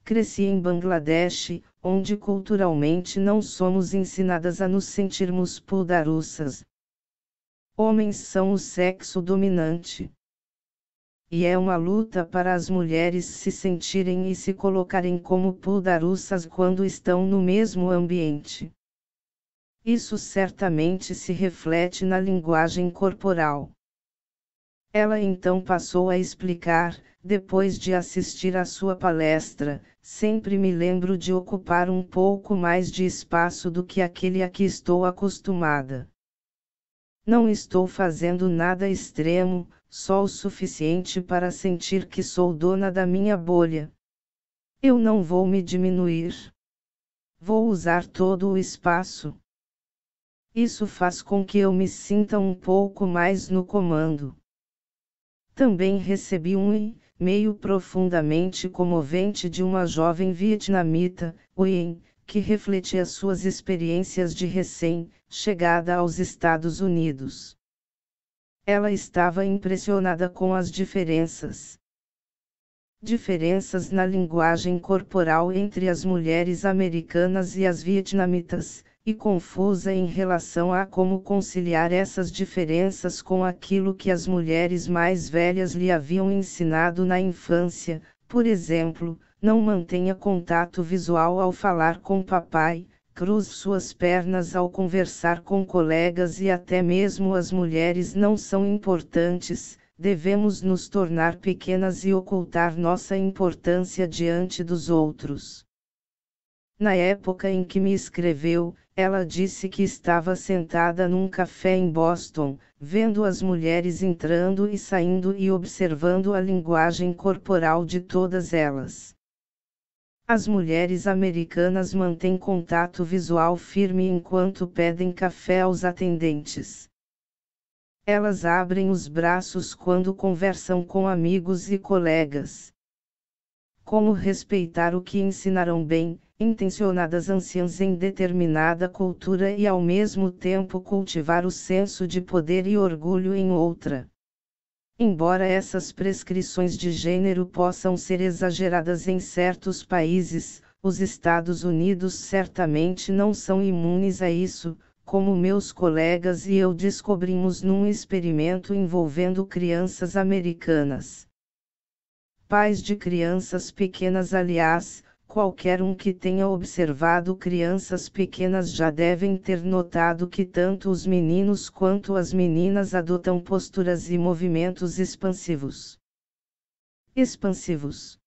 Cresci em Bangladesh, onde culturalmente não somos ensinadas a nos sentirmos pudarussas. Homens são o sexo dominante. E é uma luta para as mulheres se sentirem e se colocarem como pudarussas quando estão no mesmo ambiente. Isso certamente se reflete na linguagem corporal. Ela então passou a explicar, depois de assistir à sua palestra, sempre me lembro de ocupar um pouco mais de espaço do que aquele a que estou acostumada. Não estou fazendo nada extremo, só o suficiente para sentir que sou dona da minha bolha. Eu não vou me diminuir. Vou usar todo o espaço. Isso faz com que eu me sinta um pouco mais no comando. Também recebi um e-mail profundamente comovente de uma jovem vietnamita, Nguyen, que refletia suas experiências de recém-chegada aos Estados Unidos. Ela estava impressionada com as diferenças. Diferenças na linguagem corporal entre as mulheres americanas e as vietnamitas, e confusa em relação a como conciliar essas diferenças com aquilo que as mulheres mais velhas lhe haviam ensinado na infância, por exemplo, não mantenha contato visual ao falar com papai, cruze suas pernas ao conversar com colegas e até mesmo as mulheres não são importantes, devemos nos tornar pequenas e ocultar nossa importância diante dos outros. Na época em que me escreveu, ela disse que estava sentada num café em Boston, vendo as mulheres entrando e saindo e observando a linguagem corporal de todas elas. As mulheres americanas mantêm contato visual firme enquanto pedem café aos atendentes. Elas abrem os braços quando conversam com amigos e colegas. Como respeitar o que ensinarão bem, intencionadas anciãs em determinada cultura e ao mesmo tempo cultivar o senso de poder e orgulho em outra. Embora essas prescrições de gênero possam ser exageradas em certos países, os Estados Unidos certamente não são imunes a isso, como meus colegas e eu descobrimos num experimento envolvendo crianças americanas. Pais de crianças pequenas, aliás, Qualquer um que tenha observado crianças pequenas já devem ter notado que tanto os meninos quanto as meninas adotam posturas e movimentos expansivos. Expansivos.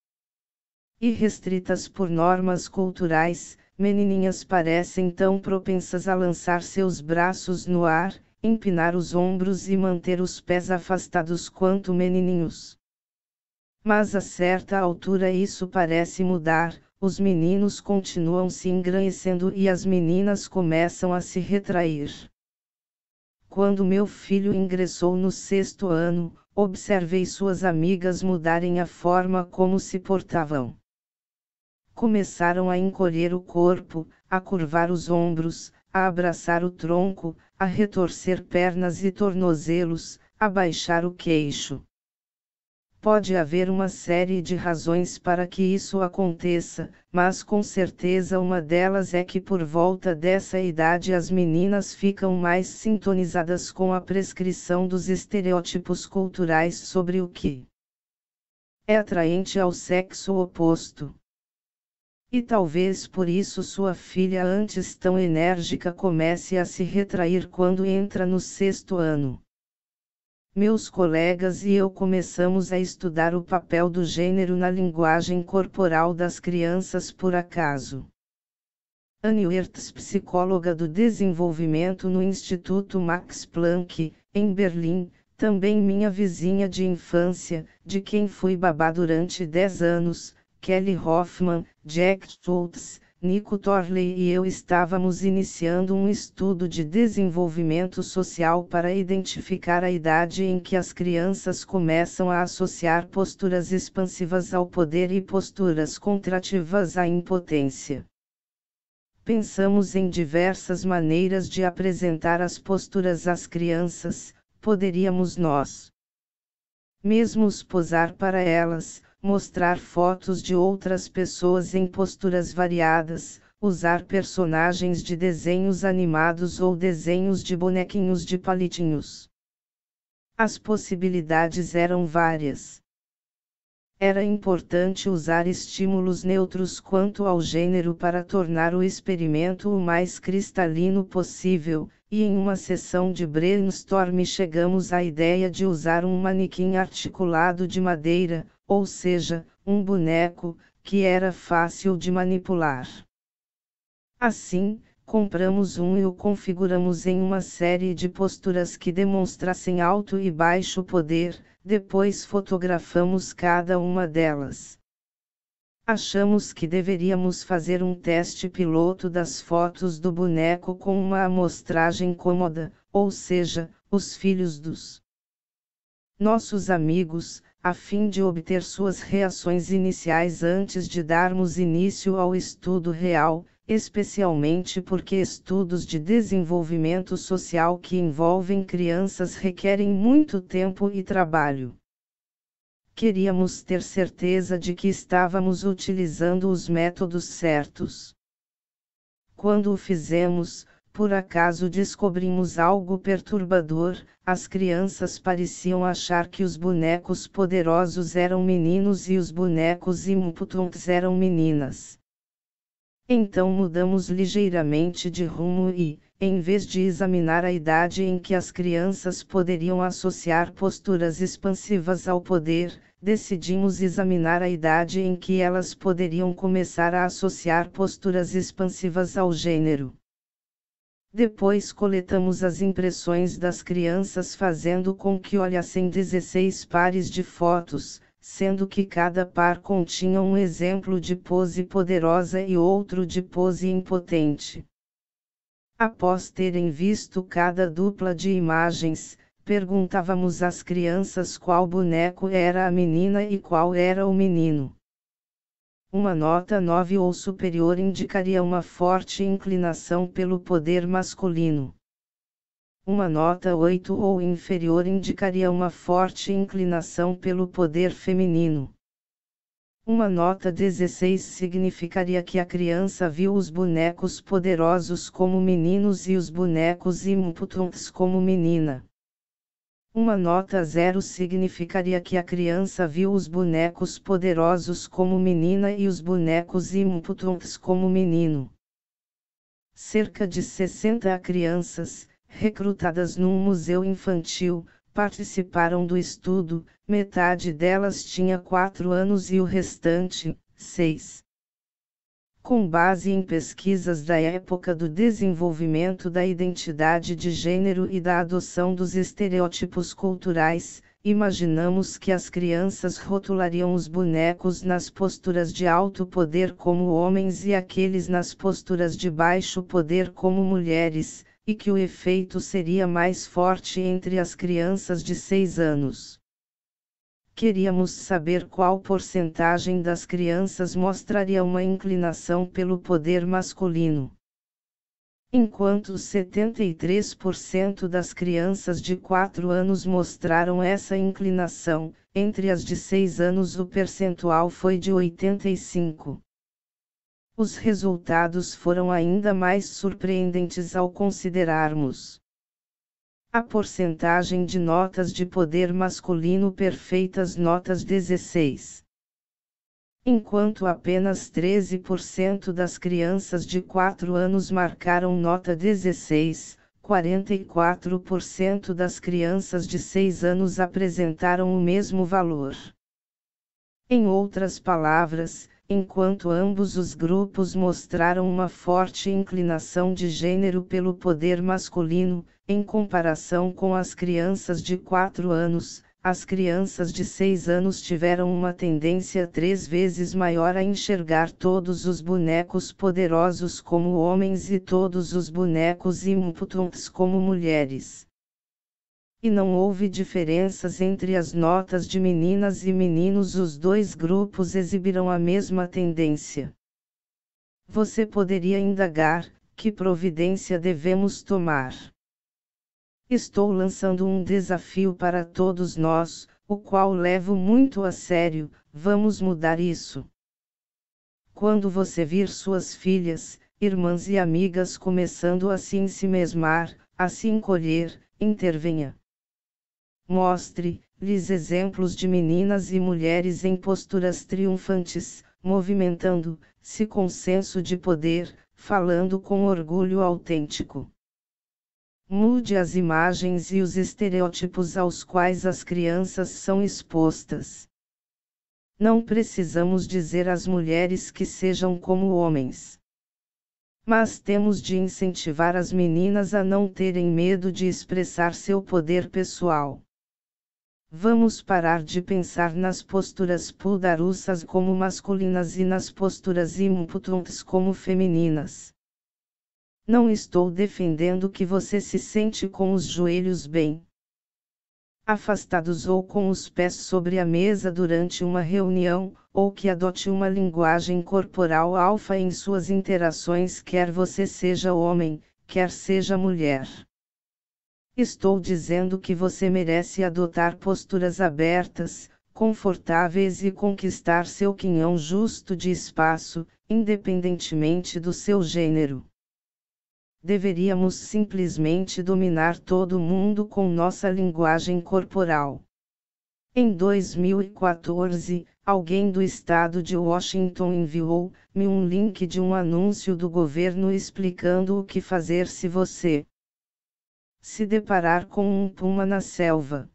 E restritas por normas culturais, menininhas parecem tão propensas a lançar seus braços no ar, empinar os ombros e manter os pés afastados quanto menininhos. Mas a certa altura isso parece mudar, os meninos continuam se engrandecendo e as meninas começam a se retrair. Quando meu filho ingressou no sexto ano, observei suas amigas mudarem a forma como se portavam. Começaram a encolher o corpo, a curvar os ombros, a abraçar o tronco, a retorcer pernas e tornozelos, a baixar o queixo. Pode haver uma série de razões para que isso aconteça, mas com certeza uma delas é que por volta dessa idade as meninas ficam mais sintonizadas com a prescrição dos estereótipos culturais sobre o que é atraente ao sexo oposto. E talvez por isso sua filha, antes tão enérgica, comece a se retrair quando entra no sexto ano meus colegas e eu começamos a estudar o papel do gênero na linguagem corporal das crianças por acaso. Annie Wirtz, psicóloga do desenvolvimento no Instituto Max Planck, em Berlim, também minha vizinha de infância, de quem fui babá durante 10 anos, Kelly Hoffman, Jack Schultz, Nico Torley e eu estávamos iniciando um estudo de desenvolvimento social para identificar a idade em que as crianças começam a associar posturas expansivas ao poder e posturas contrativas à impotência. Pensamos em diversas maneiras de apresentar as posturas às crianças, poderíamos nós mesmos posar para elas mostrar fotos de outras pessoas em posturas variadas, usar personagens de desenhos animados ou desenhos de bonequinhos de palitinhos. As possibilidades eram várias. Era importante usar estímulos neutros quanto ao gênero para tornar o experimento o mais cristalino possível, e em uma sessão de brainstorm chegamos à ideia de usar um manequim articulado de madeira, ou seja, um boneco, que era fácil de manipular. Assim, compramos um e o configuramos em uma série de posturas que demonstrassem alto e baixo poder, depois fotografamos cada uma delas. Achamos que deveríamos fazer um teste piloto das fotos do boneco com uma amostragem cômoda, ou seja, os filhos dos nossos amigos, a fim de obter suas reações iniciais antes de darmos início ao estudo real, especialmente porque estudos de desenvolvimento social que envolvem crianças requerem muito tempo e trabalho. Queríamos ter certeza de que estávamos utilizando os métodos certos. Quando o fizemos, por acaso descobrimos algo perturbador: as crianças pareciam achar que os bonecos poderosos eram meninos e os bonecos impotentes eram meninas. Então mudamos ligeiramente de rumo e, em vez de examinar a idade em que as crianças poderiam associar posturas expansivas ao poder, decidimos examinar a idade em que elas poderiam começar a associar posturas expansivas ao gênero. Depois coletamos as impressões das crianças fazendo com que olhassem 16 pares de fotos, sendo que cada par continha um exemplo de pose poderosa e outro de pose impotente. Após terem visto cada dupla de imagens, perguntávamos às crianças qual boneco era a menina e qual era o menino. Uma nota 9 ou superior indicaria uma forte inclinação pelo poder masculino. Uma nota 8 ou inferior indicaria uma forte inclinação pelo poder feminino. Uma nota 16 significaria que a criança viu os bonecos poderosos como meninos e os bonecos imputuntes como menina. Uma nota zero significaria que a criança viu os bonecos poderosos como menina e os bonecos impotentes como menino. Cerca de 60 crianças, recrutadas num museu infantil, participaram do estudo, metade delas tinha 4 anos e o restante, 6 com base em pesquisas da época do desenvolvimento da identidade de gênero e da adoção dos estereótipos culturais, imaginamos que as crianças rotulariam os bonecos nas posturas de alto poder como homens e aqueles nas posturas de baixo poder como mulheres, e que o efeito seria mais forte entre as crianças de 6 anos. Queríamos saber qual porcentagem das crianças mostraria uma inclinação pelo poder masculino. Enquanto 73% das crianças de 4 anos mostraram essa inclinação, entre as de 6 anos o percentual foi de 85. Os resultados foram ainda mais surpreendentes ao considerarmos a porcentagem de notas de poder masculino perfeitas notas 16. Enquanto apenas 13% das crianças de 4 anos marcaram nota 16, 44% das crianças de 6 anos apresentaram o mesmo valor. Em outras palavras, enquanto ambos os grupos mostraram uma forte inclinação de gênero pelo poder masculino, em comparação com as crianças de 4 anos, as crianças de 6 anos tiveram uma tendência três vezes maior a enxergar todos os bonecos poderosos como homens e todos os bonecos imuputunts como mulheres e não houve diferenças entre as notas de meninas e meninos, os dois grupos exibiram a mesma tendência. Você poderia indagar: que providência devemos tomar? Estou lançando um desafio para todos nós, o qual levo muito a sério, vamos mudar isso. Quando você vir suas filhas, irmãs e amigas começando a se ensimesmar, a se encolher, intervenha mostre-lhes exemplos de meninas e mulheres em posturas triunfantes, movimentando-se com senso de poder, falando com orgulho autêntico. Mude as imagens e os estereótipos aos quais as crianças são expostas. Não precisamos dizer às mulheres que sejam como homens. Mas temos de incentivar as meninas a não terem medo de expressar seu poder pessoal. Vamos parar de pensar nas posturas pudarussas como masculinas e nas posturas imputuntes como femininas. Não estou defendendo que você se sente com os joelhos bem afastados ou com os pés sobre a mesa durante uma reunião, ou que adote uma linguagem corporal alfa em suas interações, quer você seja homem, quer seja mulher. Estou dizendo que você merece adotar posturas abertas, confortáveis e conquistar seu quinhão justo de espaço, independentemente do seu gênero. Deveríamos simplesmente dominar todo mundo com nossa linguagem corporal. Em 2014, alguém do estado de Washington enviou-me um link de um anúncio do governo explicando o que fazer se você se deparar com um puma na selva.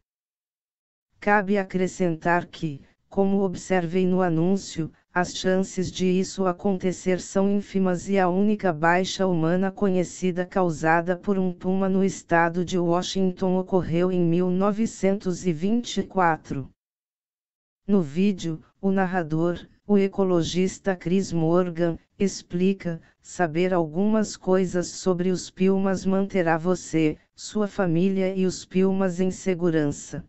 Cabe acrescentar que, como observei no anúncio, as chances de isso acontecer são ínfimas e a única baixa humana conhecida causada por um puma no estado de Washington ocorreu em 1924. No vídeo, o narrador, o ecologista Chris Morgan, explica: saber algumas coisas sobre os pumas manterá você, sua família e os Pilmas em segurança.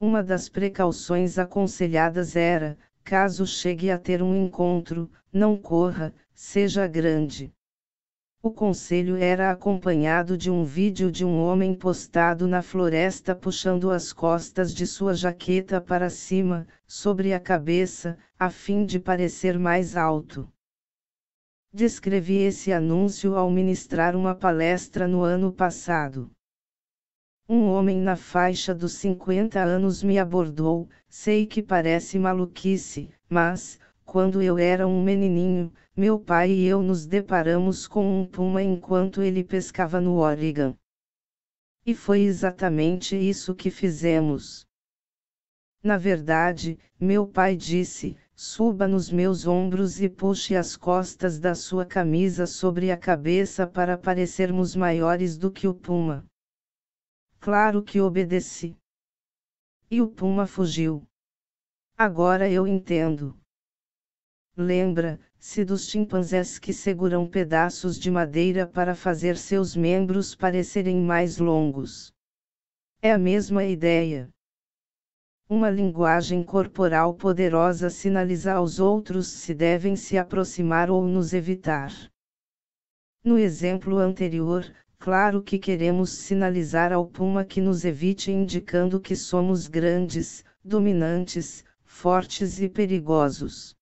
Uma das precauções aconselhadas era, caso chegue a ter um encontro, não corra, seja grande. O conselho era acompanhado de um vídeo de um homem postado na floresta puxando as costas de sua jaqueta para cima, sobre a cabeça, a fim de parecer mais alto descrevi esse anúncio ao ministrar uma palestra no ano passado. Um homem na faixa dos 50 anos me abordou, sei que parece maluquice, mas, quando eu era um menininho, meu pai e eu nos deparamos com um puma enquanto ele pescava no Oregon. E foi exatamente isso que fizemos. Na verdade, meu pai disse: suba nos meus ombros e puxe as costas da sua camisa sobre a cabeça para parecermos maiores do que o puma. Claro que obedeci. E o puma fugiu. Agora eu entendo. Lembra-se dos chimpanzés que seguram pedaços de madeira para fazer seus membros parecerem mais longos. É a mesma ideia. Uma linguagem corporal poderosa sinaliza aos outros se devem se aproximar ou nos evitar. No exemplo anterior, claro que queremos sinalizar ao puma que nos evite indicando que somos grandes, dominantes, fortes e perigosos.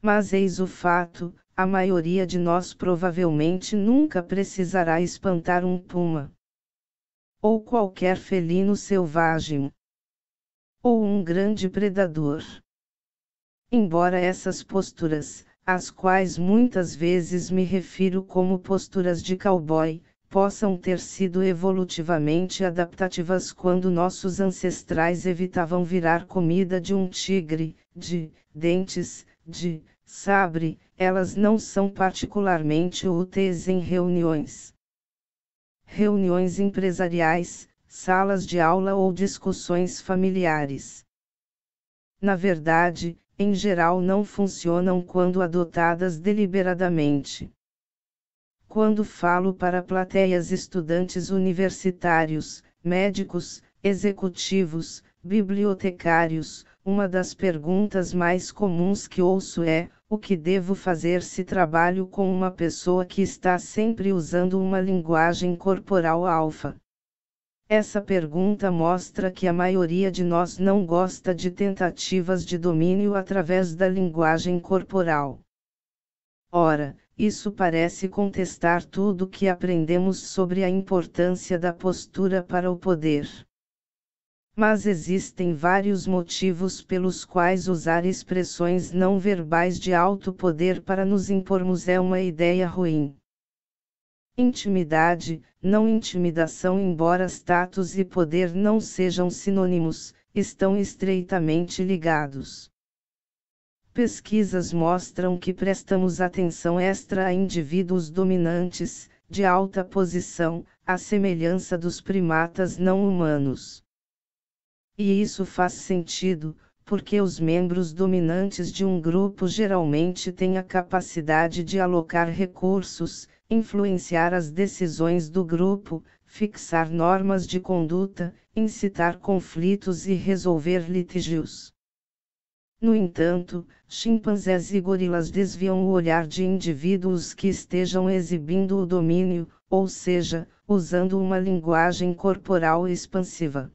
Mas eis o fato: a maioria de nós provavelmente nunca precisará espantar um puma ou qualquer felino selvagem, ou um grande predador. Embora essas posturas, às quais muitas vezes me refiro como posturas de cowboy, possam ter sido evolutivamente adaptativas quando nossos ancestrais evitavam virar comida de um tigre, de dentes, de sabre, elas não são particularmente úteis em reuniões. Reuniões empresariais, salas de aula ou discussões familiares. Na verdade, em geral não funcionam quando adotadas deliberadamente. Quando falo para plateias estudantes universitários, médicos, executivos, bibliotecários, uma das perguntas mais comuns que ouço é: o que devo fazer se trabalho com uma pessoa que está sempre usando uma linguagem corporal alfa? Essa pergunta mostra que a maioria de nós não gosta de tentativas de domínio através da linguagem corporal. Ora, isso parece contestar tudo que aprendemos sobre a importância da postura para o poder. Mas existem vários motivos pelos quais usar expressões não verbais de alto poder para nos impormos é uma ideia ruim. Intimidade, não intimidação, embora status e poder não sejam sinônimos, estão estreitamente ligados. Pesquisas mostram que prestamos atenção extra a indivíduos dominantes, de alta posição, à semelhança dos primatas não humanos. E isso faz sentido, porque os membros dominantes de um grupo geralmente têm a capacidade de alocar recursos, influenciar as decisões do grupo, fixar normas de conduta, incitar conflitos e resolver litígios. No entanto, chimpanzés e gorilas desviam o olhar de indivíduos que estejam exibindo o domínio, ou seja, usando uma linguagem corporal expansiva.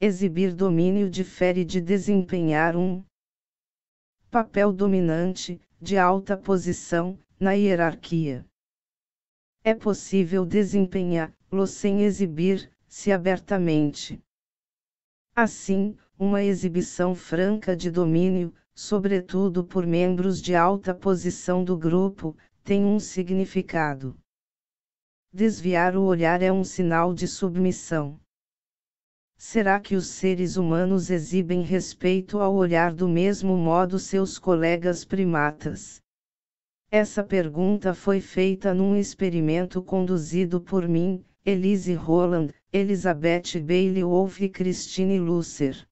Exibir domínio difere de desempenhar um papel dominante, de alta posição, na hierarquia. É possível desempenhá-lo sem exibir-se abertamente. Assim, uma exibição franca de domínio, sobretudo por membros de alta posição do grupo, tem um significado. Desviar o olhar é um sinal de submissão. Será que os seres humanos exibem respeito ao olhar do mesmo modo seus colegas primatas? Essa pergunta foi feita num experimento conduzido por mim, Elise Roland, Elizabeth Bailey Wolf e Christine Lusser.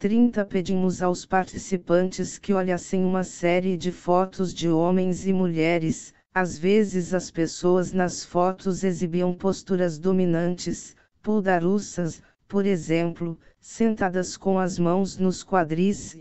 30 Pedimos aos participantes que olhassem uma série de fotos de homens e mulheres, às vezes as pessoas nas fotos exibiam posturas dominantes, Podarussas, por exemplo, sentadas com as mãos nos quadris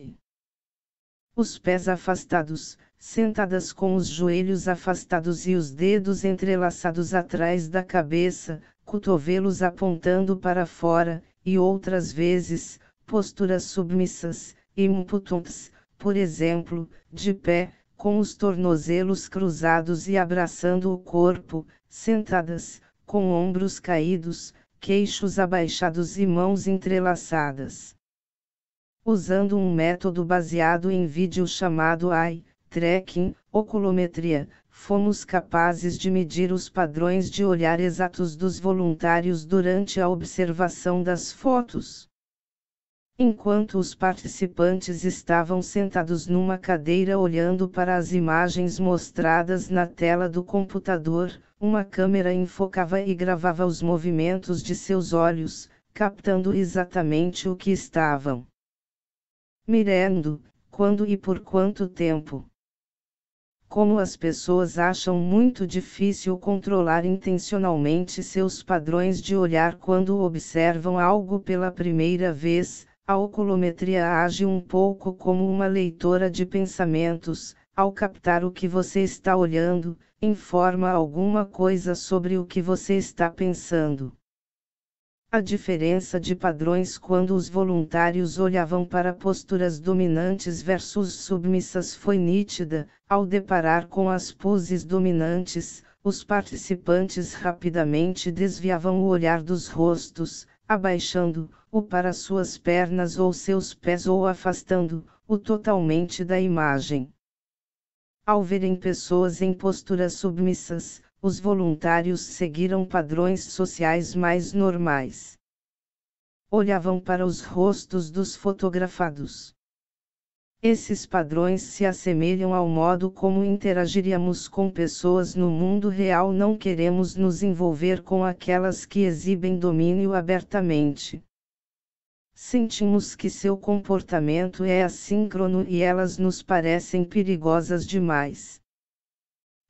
os pés afastados, sentadas com os joelhos afastados e os dedos entrelaçados atrás da cabeça, cotovelos apontando para fora, e outras vezes, posturas submissas, imputuntes, por exemplo, de pé, com os tornozelos cruzados e abraçando o corpo, sentadas, com ombros caídos, queixos abaixados e mãos entrelaçadas. Usando um método baseado em vídeo chamado AI, tracking, oculometria, fomos capazes de medir os padrões de olhar exatos dos voluntários durante a observação das fotos. Enquanto os participantes estavam sentados numa cadeira olhando para as imagens mostradas na tela do computador, uma câmera enfocava e gravava os movimentos de seus olhos, captando exatamente o que estavam mirando, quando e por quanto tempo. Como as pessoas acham muito difícil controlar intencionalmente seus padrões de olhar quando observam algo pela primeira vez, a oculometria age um pouco como uma leitora de pensamentos, ao captar o que você está olhando, informa alguma coisa sobre o que você está pensando. A diferença de padrões quando os voluntários olhavam para posturas dominantes versus submissas foi nítida, ao deparar com as poses dominantes, os participantes rapidamente desviavam o olhar dos rostos, abaixando-o para suas pernas ou seus pés ou afastando-o totalmente da imagem. Ao verem pessoas em posturas submissas, os voluntários seguiram padrões sociais mais normais. Olhavam para os rostos dos fotografados. Esses padrões se assemelham ao modo como interagiríamos com pessoas no mundo real. Não queremos nos envolver com aquelas que exibem domínio abertamente sentimos que seu comportamento é assíncrono e elas nos parecem perigosas demais.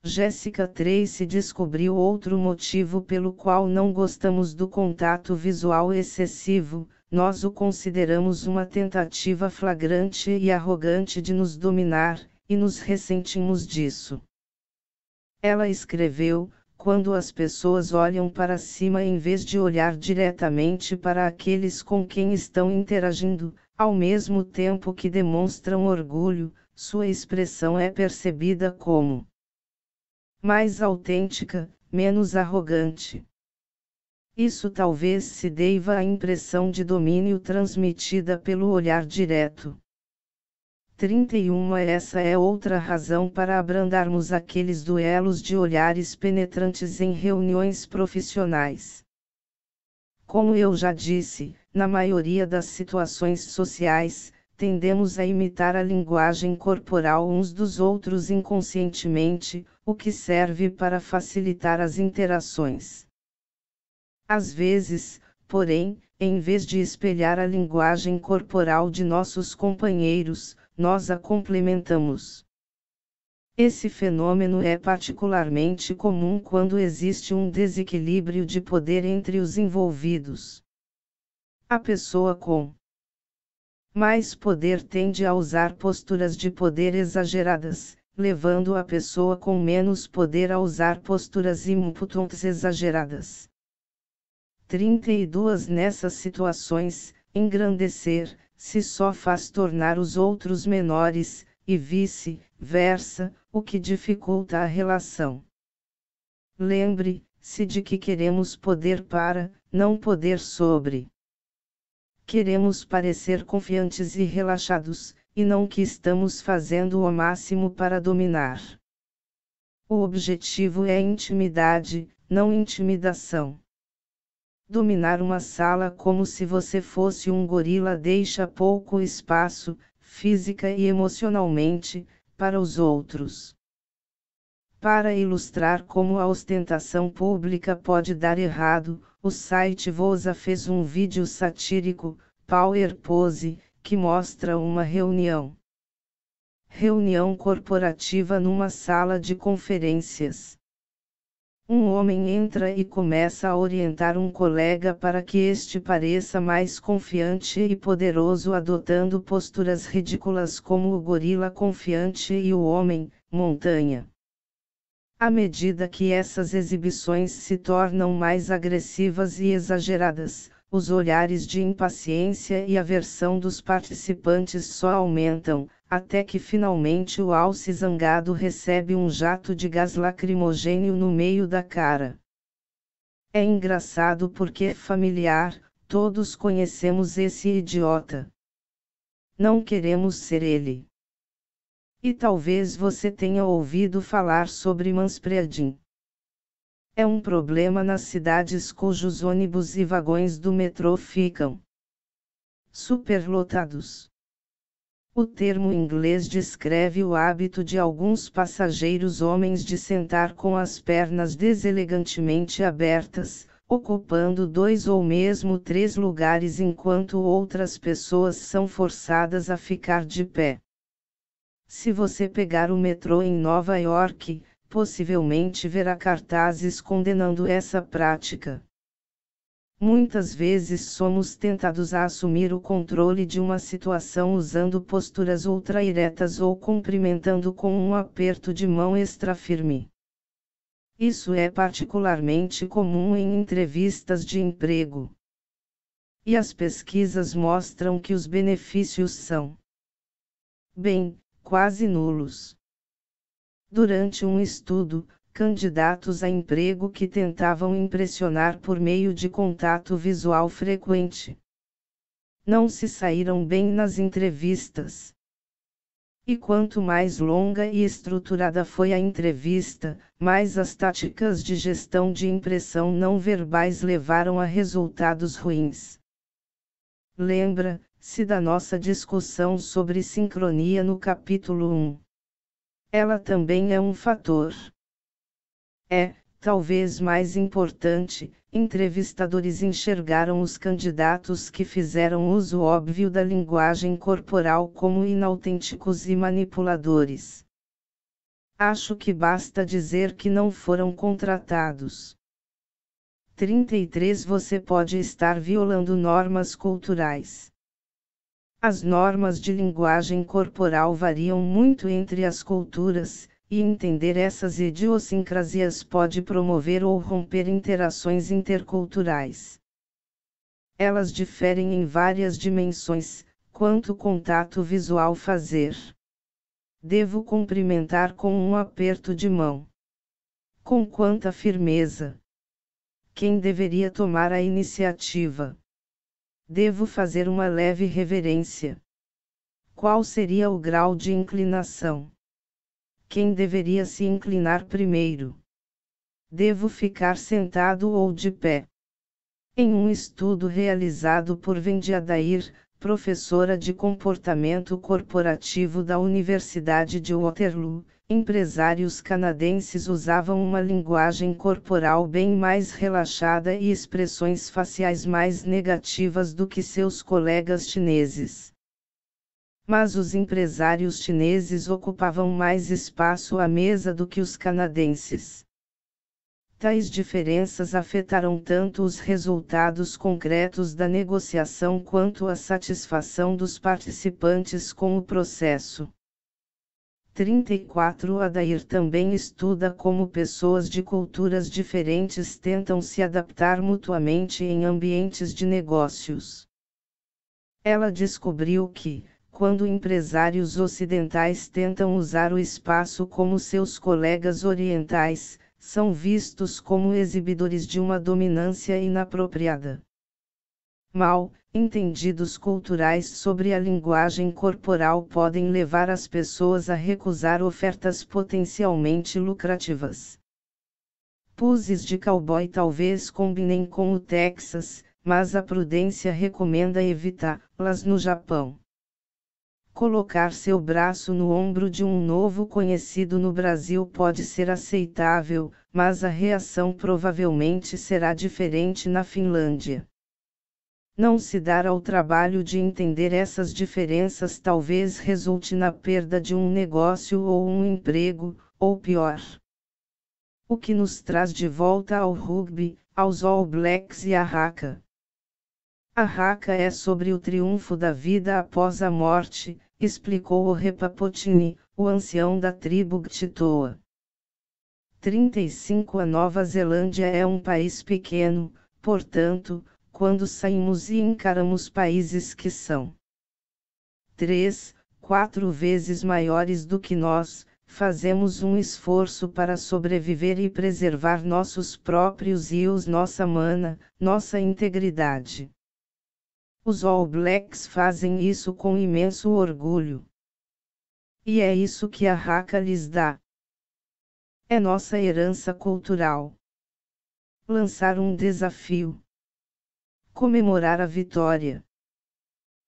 Jessica Tracy descobriu outro motivo pelo qual não gostamos do contato visual excessivo, nós o consideramos uma tentativa flagrante e arrogante de nos dominar, e nos ressentimos disso. Ela escreveu, quando as pessoas olham para cima em vez de olhar diretamente para aqueles com quem estão interagindo, ao mesmo tempo que demonstram orgulho, sua expressão é percebida como mais autêntica, menos arrogante. Isso talvez se deva à impressão de domínio transmitida pelo olhar direto. 31 é Essa é outra razão para abrandarmos aqueles duelos de olhares penetrantes em reuniões profissionais. Como eu já disse, na maioria das situações sociais, tendemos a imitar a linguagem corporal uns dos outros inconscientemente, o que serve para facilitar as interações. Às vezes, porém, em vez de espelhar a linguagem corporal de nossos companheiros, nós a complementamos. Esse fenômeno é particularmente comum quando existe um desequilíbrio de poder entre os envolvidos. A pessoa com mais poder tende a usar posturas de poder exageradas, levando a pessoa com menos poder a usar posturas impotentes exageradas. 32 Nessas situações, engrandecer, se só faz tornar os outros menores, e vice-versa, o que dificulta a relação. Lembre-se de que queremos poder para, não poder sobre. Queremos parecer confiantes e relaxados, e não que estamos fazendo o máximo para dominar. O objetivo é intimidade, não intimidação. Dominar uma sala como se você fosse um gorila deixa pouco espaço, física e emocionalmente, para os outros. Para ilustrar como a ostentação pública pode dar errado, o site Voza fez um vídeo satírico, Power Pose, que mostra uma reunião. Reunião corporativa numa sala de conferências. Um homem entra e começa a orientar um colega para que este pareça mais confiante e poderoso, adotando posturas ridículas como o gorila confiante e o homem, montanha. À medida que essas exibições se tornam mais agressivas e exageradas, os olhares de impaciência e aversão dos participantes só aumentam, até que finalmente o alce zangado recebe um jato de gás lacrimogênio no meio da cara. É engraçado porque é familiar, todos conhecemos esse idiota. Não queremos ser ele. E talvez você tenha ouvido falar sobre manspreadin. É um problema nas cidades cujos ônibus e vagões do metrô ficam superlotados. O termo inglês descreve o hábito de alguns passageiros homens de sentar com as pernas deselegantemente abertas, ocupando dois ou mesmo três lugares enquanto outras pessoas são forçadas a ficar de pé. Se você pegar o metrô em Nova York, possivelmente verá cartazes condenando essa prática. Muitas vezes somos tentados a assumir o controle de uma situação usando posturas ultra eretas ou cumprimentando com um aperto de mão extra firme. Isso é particularmente comum em entrevistas de emprego. E as pesquisas mostram que os benefícios são, bem, quase nulos. Durante um estudo, candidatos a emprego que tentavam impressionar por meio de contato visual frequente. Não se saíram bem nas entrevistas. E quanto mais longa e estruturada foi a entrevista, mais as táticas de gestão de impressão não verbais levaram a resultados ruins. Lembra-se da nossa discussão sobre sincronia no capítulo 1. Ela também é um fator. É, talvez mais importante, entrevistadores enxergaram os candidatos que fizeram uso óbvio da linguagem corporal como inautênticos e manipuladores. Acho que basta dizer que não foram contratados. 33 Você pode estar violando normas culturais. As normas de linguagem corporal variam muito entre as culturas, e entender essas idiosincrasias pode promover ou romper interações interculturais. Elas diferem em várias dimensões, quanto contato visual fazer. Devo cumprimentar com um aperto de mão. Com quanta firmeza! Quem deveria tomar a iniciativa? Devo fazer uma leve reverência. Qual seria o grau de inclinação? quem deveria se inclinar primeiro. Devo ficar sentado ou de pé? Em um estudo realizado por Vendi Adair, professora de comportamento corporativo da Universidade de Waterloo, empresários canadenses usavam uma linguagem corporal bem mais relaxada e expressões faciais mais negativas do que seus colegas chineses mas os empresários chineses ocupavam mais espaço à mesa do que os canadenses. Tais diferenças afetaram tanto os resultados concretos da negociação quanto a satisfação dos participantes com o processo. 34 Adair também estuda como pessoas de culturas diferentes tentam se adaptar mutuamente em ambientes de negócios. Ela descobriu que, quando empresários ocidentais tentam usar o espaço como seus colegas orientais, são vistos como exibidores de uma dominância inapropriada. Mal, entendidos culturais sobre a linguagem corporal podem levar as pessoas a recusar ofertas potencialmente lucrativas. Puses de cowboy talvez combinem com o Texas, mas a prudência recomenda evitá-las no Japão colocar seu braço no ombro de um novo conhecido no Brasil pode ser aceitável, mas a reação provavelmente será diferente na Finlândia. Não se dar ao trabalho de entender essas diferenças talvez resulte na perda de um negócio ou um emprego, ou pior. O que nos traz de volta ao rugby, aos All Blacks e à Haka. A Haka é sobre o triunfo da vida após a morte, explicou o Repapotini, o ancião da tribo Gtitoa. 35 A Nova Zelândia é um país pequeno, portanto, quando saímos e encaramos países que são 3, 4 vezes maiores do que nós, fazemos um esforço para sobreviver e preservar nossos próprios e os nossa mana, nossa integridade. Os All Blacks fazem isso com imenso orgulho. E é isso que a Raca lhes dá. É nossa herança cultural. Lançar um desafio. Comemorar a vitória.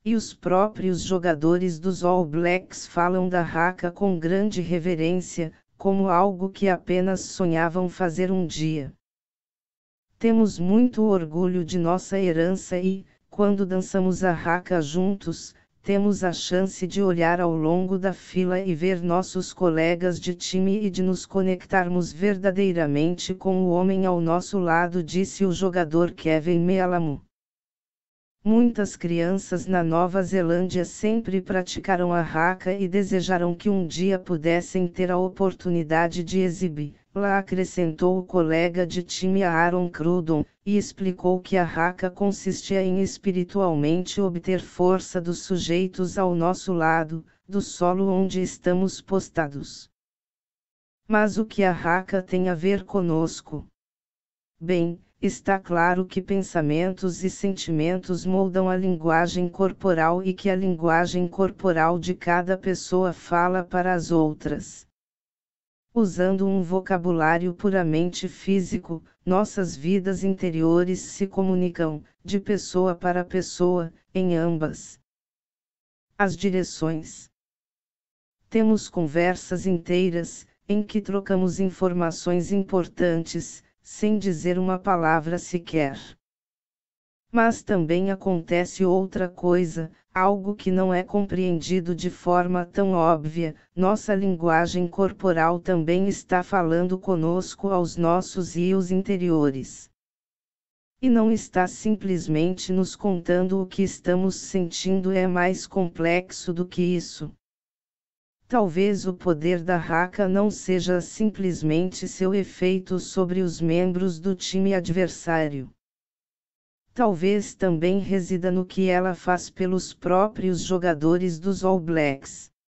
E os próprios jogadores dos All Blacks falam da Raca com grande reverência, como algo que apenas sonhavam fazer um dia. Temos muito orgulho de nossa herança e, quando dançamos a raca juntos, temos a chance de olhar ao longo da fila e ver nossos colegas de time e de nos conectarmos verdadeiramente com o homem ao nosso lado, disse o jogador Kevin Mealamu. Muitas crianças na Nova Zelândia sempre praticaram a raca e desejaram que um dia pudessem ter a oportunidade de exibir Lá acrescentou o colega de time Aaron Crudon, e explicou que a raca consistia em espiritualmente obter força dos sujeitos ao nosso lado, do solo onde estamos postados. Mas o que a raca tem a ver conosco? Bem, está claro que pensamentos e sentimentos moldam a linguagem corporal e que a linguagem corporal de cada pessoa fala para as outras. Usando um vocabulário puramente físico, nossas vidas interiores se comunicam, de pessoa para pessoa, em ambas as direções. Temos conversas inteiras, em que trocamos informações importantes, sem dizer uma palavra sequer. Mas também acontece outra coisa, algo que não é compreendido de forma tão óbvia, nossa linguagem corporal também está falando conosco aos nossos rios interiores. E não está simplesmente nos contando o que estamos sentindo, é mais complexo do que isso. Talvez o poder da raca não seja simplesmente seu efeito sobre os membros do time adversário talvez também resida no que ela faz pelos próprios jogadores dos All Blacks.